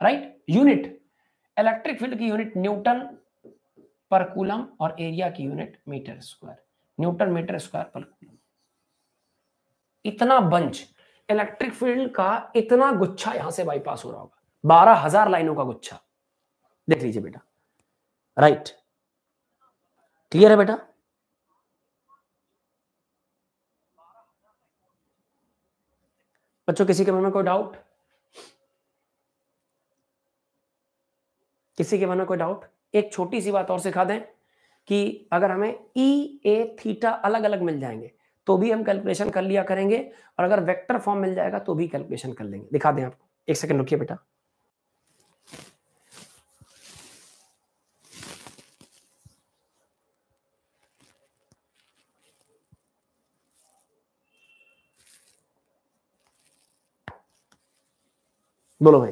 right unit electric field की यूनिट न्यूटन पर कूलम और एरिया की unit meter square newton meter square पर इतना bunch electric field का इतना गुच्छा यहां से बाईपास हो रहा होगा बारह हजार लाइनों का गुच्छा देख लीजिए बेटा राइट क्लियर है बेटा बच्चों किसी के मन में कोई डाउट किसी के मन में कोई डाउट एक छोटी सी बात और सिखा दें कि अगर हमें ई e, ए थीटा अलग अलग मिल जाएंगे तो भी हम कैलकुलेशन कर लिया करेंगे और अगर वेक्टर फॉर्म मिल जाएगा तो भी कैलकुलेशन कर लेंगे दिखा दें आपको एक सेकंड रुकिए बेटा बोलो भाई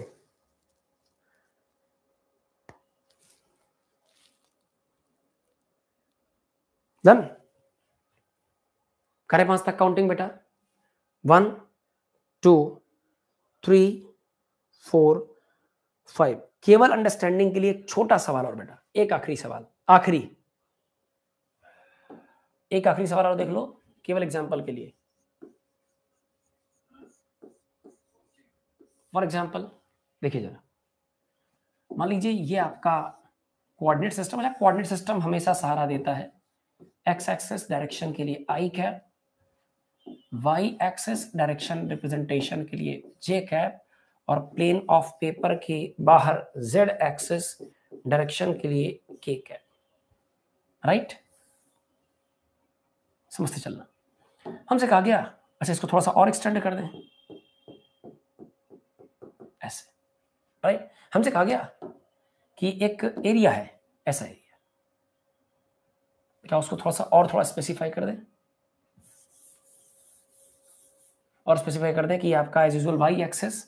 डन करें पांच तक काउंटिंग बेटा one two three four five केवल अंडरस्टैंडिंग के लिए एक छोटा सवाल और बेटा एक आखिरी सवाल आखिरी एक आखिरी सवाल और देख लो केवल एग्जाम्पल के लिए फॉर एग्जाम्पल देखिए जरा मान लीजिए ये आपका कोऑर्डिनेट सिस्टम है कोऑर्डिनेट सिस्टम हमेशा सहारा देता है एक्स एक्सेस डायरेक्शन के लिए I cap Y axis direction representation के लिए जे कैप और प्लेन ऑफ पेपर के बाहर जेड एक्सेस डायरेक्शन के लिए के कैप राइट समझते चलना हमसे कहा गया अच्छा इसको थोड़ा सा और एक्सटेंड कर दें ऐसे राइट हमसे कहा गया कि एक एरिया है ऐसा ही क्या उसको थोड़ा सा और थोड़ा स्पेसिफाई कर दें और स्पेसिफाई कर दें कि आपका एज यूजल वाई एक्सेस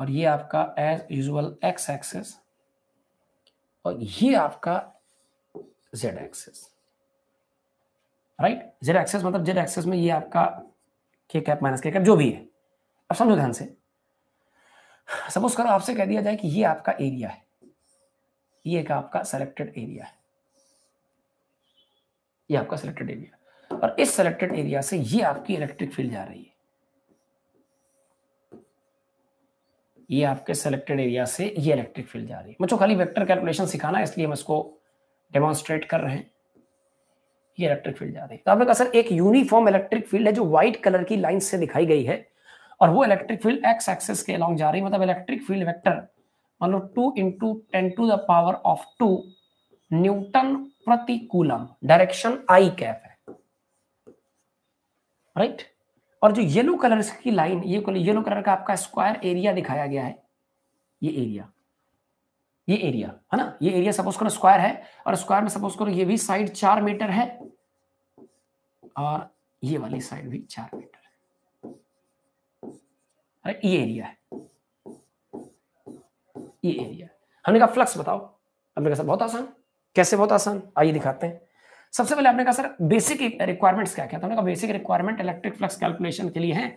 और ये आपका एज यूजल एक्स एक्सेस और ये आपका Z axis right Z axis मतलब जेड एक्सेस में ये आपका के कैप माइनस के कैप जो भी है अब समझो ध्यान से सपोज करो आपसे कह दिया जाए कि ये आपका एरिया है ये एक आपका सेलेक्टेड एरिया है ये आपका सिलेक्टेड एरिया और इस सिलेक्टेड एरिया से ये आपकी इलेक्ट्रिक फील्ड जा रही है ये आपके सिलेक्टेड एरिया से ये इलेक्ट्रिक फील्ड जा रही है मुझे खाली वेक्टर कैलकुलेशन सिखाना है इसलिए हम इसको डेमोन्स्ट्रेट कर रहे हैं ये इलेक्ट्रिक फील्ड जा रही है तो आपने कहा सर एक यूनिफॉर्म इलेक्ट्रिक फील्ड है जो व्हाइट कलर की लाइन से दिखाई गई है और वो इलेक्ट्रिक फील्ड एक्स एक्सेस के अलॉन्ग जा रही है मतलब इलेक्ट्रिक फील्ड वेक्टर मान लो two into ten to the power of two newton प्रति कूलम डायरेक्शन आई कैप है राइट और जो येलो कलर की लाइन ये येलो कलर का आपका स्क्वायर एरिया दिखाया गया है ये एरिया ये एरिया है ना ये एरिया सपोज करो स्क्वायर है और स्क्वायर में सपोज करो ये भी साइड चार मीटर है और ये वाली साइड भी चार मीटर है अरे ये एरिया है ये एरिया हमने कहा फ्लक्स बताओ हमने कहा बहुत आसान कैसे बहुत आसान आइए दिखाते हैं सबसे पहले आपने कहा सर बेसिक रिक्वायरमेंट्स क्या क्या था कहा basic requirement electric flux calculation के लिए है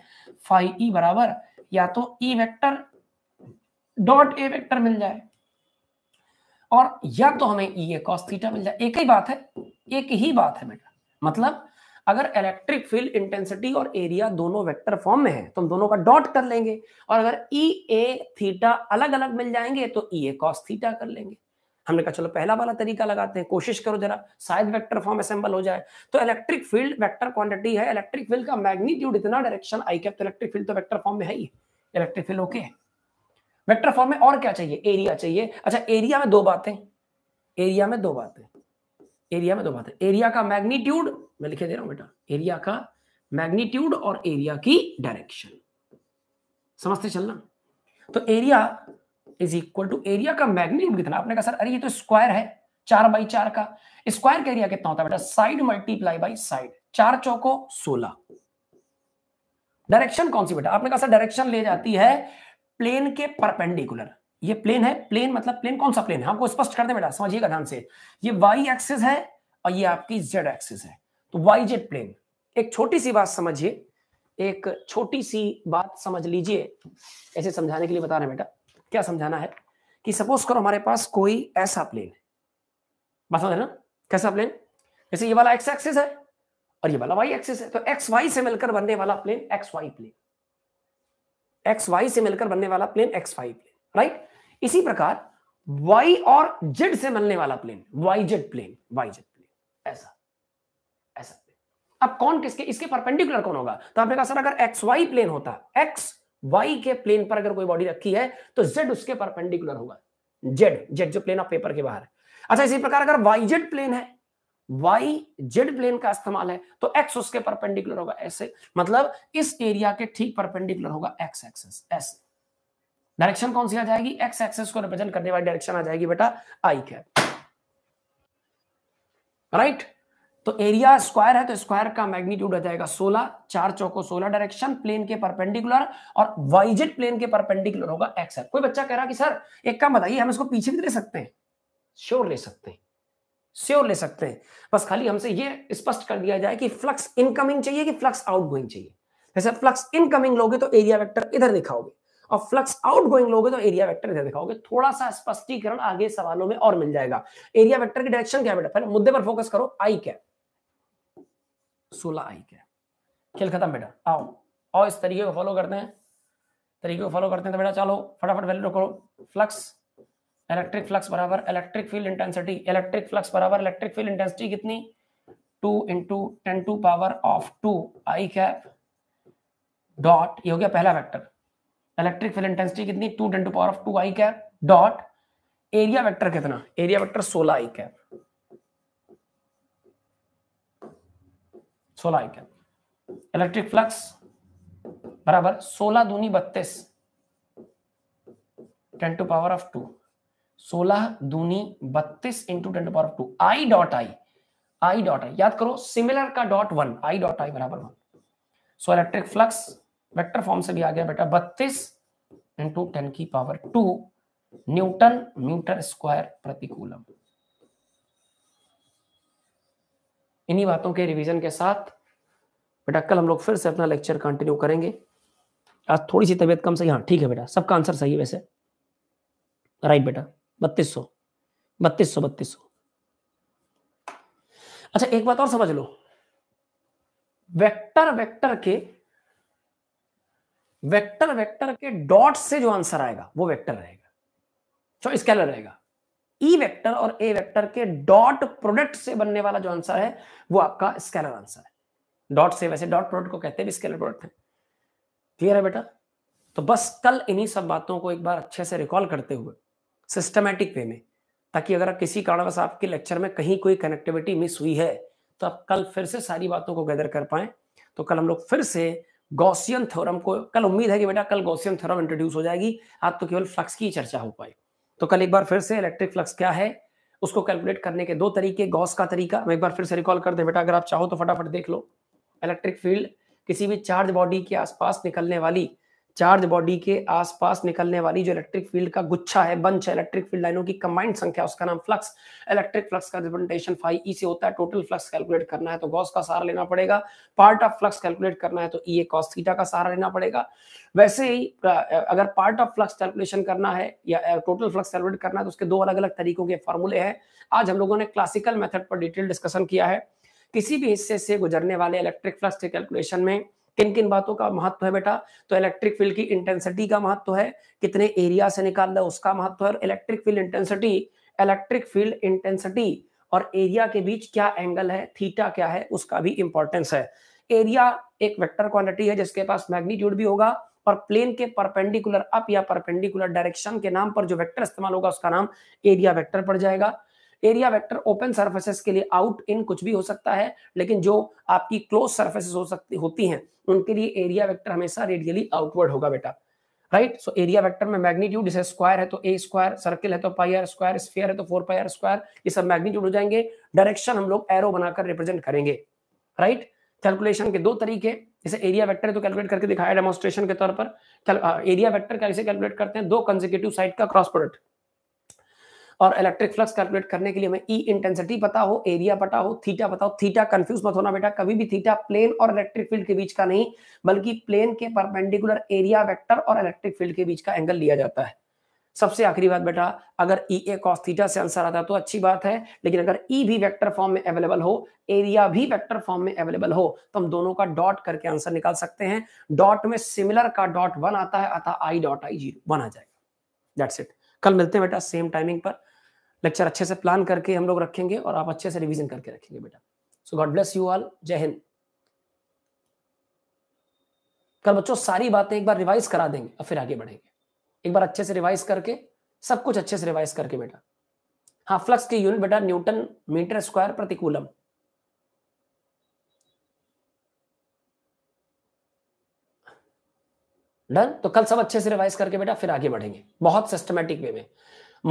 फाइव ई बराबर या तो E vector dot A vector मिल जाए और या तो हमें ई ए कॉस थीटा मिल जाए एक ही बात है एक ही बात है बेटा मतलब अगर इलेक्ट्रिक फील्ड इंटेंसिटी और एरिया दोनों वेक्टर फॉर्म में है तो हम दोनों का डॉट कर लेंगे और अगर ई e ए थीटा अलग अलग मिल जाएंगे तो ई ए कॉस थीटा कर लेंगे हमने कहा चलो पहला वाला तरीका लगाते हैं कोशिश करो जरा शायद वेक्टर फॉर्म असेंबल हो जाए तो इलेक्ट्रिक फील्ड वेक्टर क्वांटिटी है इलेक्ट्रिक फील्ड का मैग्नीट्यूड इतना डायरेक्शन आई कैप तो इलेक्ट्रिक फील्ड तो वेक्टर फॉर्म में है ही इलेक्ट्रिक फील्ड ओके है वेक्टर फॉर्म में और क्या चाहिए एरिया चाहिए अच्छा एरिया में दो बातें एरिया में दो बातें एरिया में दो बातें एरिया का मैग्नीट्यूड मैं लिखे दे रहा हूं बेटा एरिया का मैग्नीट्यूड और एरिया की डायरेक्शन समझते चलना तो area is equal to area का मैग्नीट्यूड कितना आपने कहा सर अरे ये तो स्क्वायर है चार बाई चार का स्क्वायर का एरिया कितना होता है बेटा साइड मल्टीप्लाई बाई साइड चार चौको सोलह डायरेक्शन कौन सी बेटा आपने कहा सर डायरेक्शन ले जाती है प्लेन के परपेंडिकुलर ये प्लेन है प्लेन मतलब प्लेन कौन सा प्लेन है आपको स्पष्ट कर दे बेटा समझिएगा ध्यान से ये वाई एक्सिस है और ये आपकी जेड एक्सिस है तो वाई जेड प्लेन एक छोटी सी बात समझिए एक छोटी सी बात समझ लीजिए ऐसे समझाने के लिए बता रहे हैं बेटा क्या समझाना है कि सपोज करो हमारे पास कोई ऐसा प्लेन है बात है ना कैसा प्लेन जैसे ये वाला एक्स एक्सिस है और ये वाला वाई एक्सिस है तो एक्स वाई से मिलकर बनने वाला plane X Y plane X Y से मिलकर बनने वाला plane X Y plane right इसी प्रकार वाई और जेड से मिलने वाला plane Y Z plane Y Z plane ऐसा ऐसा अब कौन किसके इसके परपेंडिकुलर कौन होगा तो आपने कहा सर अगर एक्स वाई प्लेन होता एक्स वाई के प्लेन पर अगर कोई बॉडी रखी है तो जेड उसके परपेंडिकुलर होगा जेड जेड जो प्लेन ऑफ पेपर के बाहर है अच्छा इसी प्रकार अगर वाई जेड प्लेन है वाई जेड प्लेन का इस्तेमाल है तो एक्स उसके परपेंडिकुलर होगा ऐसे मतलब इस एरिया के ठीक परपेंडिकुलर होगा एक्स एक्सेस ऐसे डायरेक्शन कौन सी आ जाएगी एक्स एक्सेस को रिप्रेजेंट करने वाली डायरेक्शन आ जाएगी बेटा आई कैप राइट तो एरिया स्क्वायर है तो स्क्वायर का मैग्नीट्यूड हो जाएगा 16 चार चौको 16 डायरेक्शन प्लेन के परपेंडिकुलर और वाइजेड प्लेन के परपेंडिकुलर होगा एक्स है कोई बच्चा कह रहा कि सर एक काम बताइए हम इसको पीछे भी ले सकते हैं श्योर ले सकते हैं श्योर ले सकते हैं बस खाली हमसे ये स्पष्ट कर दिया जाए कि फ्लक्स इनकमिंग चाहिए कि फ्लक्स आउटगोइंग चाहिए जैसे फ्लक्स इनकमिंग लोगे तो एरिया वेक्टर इधर दिखाओगे और फ्लक्स आउटगोइंग लोगे तो एरिया वेक्टर इधर दिखाओगे थोड़ा सा स्पष्टीकरण आगे सवालों में और मिल जाएगा एरिया वेक्टर की डायरेक्शन क्या बेटा पहले मुद्दे पर फोकस करो आई कैप सोलह आई के खेल खत्म बेटा आओ और इस तरीके को फॉलो करते हैं तरीके को फॉलो करते हैं तो बेटा चलो फटाफट वैल्यू रखो फ्लक्स इलेक्ट्रिक फ्लक्स बराबर electric field intensity electric flux बराबर इलेक्ट्रिक फील्ड इंटेंसिटी कितनी two into ten to power of two I cap dot ये हो गया पहला वेक्टर इलेक्ट्रिक फील्ड इंटेंसिटी कितनी two ten to power of two I cap dot area vector कितना area vector सोलह I cap सोलह I cap electric flux बराबर सोलह दूनी बत्तीस ten to power of two सोलह दूनी बत्तीस into ten to power of two I dot I I dot I याद करो सिमिलर का dot one I dot I बराबर one so electric flux vector form से भी आ गया बेटा बत्तीस इंटू टेन की power two newton meter square प्रति कूलम इन्हीं बातों के रिवीजन के साथ बेटा कल हम लोग फिर से अपना लेक्चर कंटिन्यू करेंगे आज थोड़ी सी तबीयत कम सही हाँ ठीक है बेटा सबका आंसर सही है वैसे राइट बेटा बत्तीस सौ बत्तीस सौ बत्तीस सौ अच्छा एक बात और समझ लो वेक्टर वेक्टर के वेक्टर वेक्टर के डॉट से जो आंसर आएगा वो वेक्टर रहेगा चॉइस क्या रहेगा ई e वेक्टर और ए वेक्टर के डॉट प्रोडक्ट से बनने वाला जो आंसर है वो आपका स्केलर आंसर है डॉट से वैसे डॉट प्रोडक्ट को कहते हैं स्केलर प्रोडक्ट है क्लियर है बेटा तो बस कल इन्हीं सब बातों को एक बार अच्छे से रिकॉल करते हुए सिस्टमेटिक वे में ताकि अगर किसी कारणवश आपके लेक्चर में कहीं कोई कनेक्टिविटी मिस हुई है तो आप कल फिर से सारी बातों को गैदर कर पाए तो कल हम लोग फिर से गौसियन थ्योरम को कल उम्मीद है कि बेटा कल गौसियन थ्योरम इंट्रोड्यूस हो जाएगी आप तो केवल फ्लक्स की चर्चा हो पाएगी तो कल एक बार फिर से इलेक्ट्रिक फ्लक्स क्या है उसको कैलकुलेट करने के दो तरीके गॉस का तरीका मैं एक बार फिर से रिकॉल कर दे बेटा अगर आप चाहो तो फटाफट देख लो इलेक्ट्रिक फील्ड किसी भी चार्ज बॉडी के आसपास निकलने वाली चार्ज बॉडी के आसपास निकलने वाली जो इलेक्ट्रिक फील्ड का गुच्छा है बंच है इलेक्ट्रिक फील्ड लाइनों की कंबाइंड संख्या उसका नाम फ्लक्स इलेक्ट्रिक फ्लक्स का रिप्रेजेंटेशन फाइव ई से होता है टोटल फ्लक्स कैलकुलेट करना है तो गॉस का सहारा लेना पड़ेगा पार्ट ऑफ फ्लक्स कैलकुलेट करना है तो ई ए कॉस थीटा का सहारा लेना पड़ेगा वैसे ही अगर पार्ट ऑफ फ्लक्स कैलकुलेशन करना है या टोटल फ्लक्स कैलकुलेट करना है तो उसके दो अलग अलग तरीकों के फॉर्मूले हैं आज हम लोगों ने क्लासिकल मेथड पर डिटेल डिस्कशन किया है किसी भी हिस्से से गुजरने वाले इलेक्ट्रिक फ्लक्स के कैलकुलेशन में किन किन बातों का महत्व है बेटा तो इलेक्ट्रिक फील्ड की इंटेंसिटी का महत्व है कितने एरिया से निकाल रहा है उसका महत्व है और electric field intensity electric field intensity और एरिया के बीच क्या एंगल है थीटा क्या है उसका भी इंपॉर्टेंस है एरिया एक वेक्टर क्वांटिटी है जिसके पास मैग्नीट्यूड भी होगा और प्लेन के परपेंडिकुलर अप या परपेंडिकुलर डायरेक्शन के नाम पर जो वेक्टर इस्तेमाल होगा उसका नाम एरिया वेक्टर पड़ जाएगा एरिया वेक्टर ओपन सर्फेसेस के लिए आउट इन कुछ भी हो सकता है लेकिन जो आपकी क्लोज सर्फेसेस हो सकती होती हैं उनके लिए एरिया वेक्टर हमेशा रेडियली आउटवर्ड होगा बेटा राइट सो एरिया वेक्टर में मैग्नीट्यूड जैसे स्क्वायर है तो ए स्क्वायर सर्किल है तो पाई आर स्क्वायर स्फीयर है तो फोर पाई आर स्क्वायर ये सब मैग्नीट्यूड हो जाएंगे डायरेक्शन हम लोग एरो बनाकर रिप्रेजेंट करेंगे राइट कैलकुलेशन के दो तरीके जैसे एरिया वेक्टर है तो कैलकुलेट करके दिखाया डेमोस्ट्रेशन के तौर पर एरिया वेक्टर कैसे कैलकुलेट करते हैं दो कंजिक्यूटिव साइड का क्रॉस प्रोडक्ट और इलेक्ट्रिक फ्लक्स कैलकुलेट करने के लिए हमें ई इंटेंसिटी पता हो एरिया पता हो थीटा पता हो थीटा कंफ्यूज मत होना बेटा कभी भी थीटा प्लेन और इलेक्ट्रिक फील्ड के बीच का नहीं बल्कि प्लेन के परपेंडिकुलर एरिया वेक्टर और इलेक्ट्रिक फील्ड के बीच का एंगल लिया जाता है सबसे आखिरी बात बेटा अगर ई ए कॉस थीटा से आंसर आता है तो अच्छी बात है लेकिन अगर ई e भी वेक्टर फॉर्म में अवेलेबल हो एरिया भी वेक्टर फॉर्म में अवेलेबल हो तो हम दोनों का डॉट करके आंसर निकाल सकते हैं डॉट में सिमिलर का डॉट वन आता है अतः I dot I zero one आ जाएगा दैट्स इट कल मिलते हैं बेटा सेम टाइमिंग पर लेक्चर अच्छे से प्लान करके हम लोग रखेंगे और आप अच्छे से रिविजन करके रखेंगे बेटा so God bless you all जय हिंद कल बच्चों सारी बातें एक बार रिवाइज करा देंगे और फिर आगे बढ़ेंगे एक बार अच्छे से रिवाइज करके सब कुछ अच्छे से रिवाइज करके बेटा हाँ फ्लक्स की यूनिट बेटा न्यूटन मीटर स्क्वायर प्रतिकूलम डन तो कल सब अच्छे से रिवाइज करके बेटा फिर आगे बढ़ेंगे बहुत सिस्टमेटिक वे में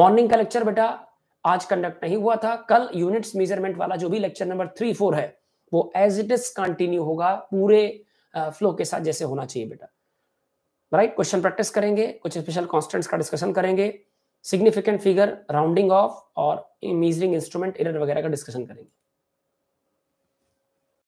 मॉर्निंग का लेक्चर बेटा आज कंडक्ट नहीं हुआ था कल यूनिट्स मेजरमेंट वाला जो भी लेक्चर नंबर थ्री फोर है वो एज इट इज कंटिन्यू होगा पूरे फ्लो के साथ जैसे होना चाहिए बेटा राइट क्वेश्चन प्रैक्टिस करेंगे कुछ स्पेशल कॉन्स्टेंट्स का डिस्कशन करेंगे सिग्निफिकेंट फिगर राउंडिंग ऑफ और मीजरिंग इंस्ट्रूमेंट एरर वगैरह का डिस्कशन करेंगे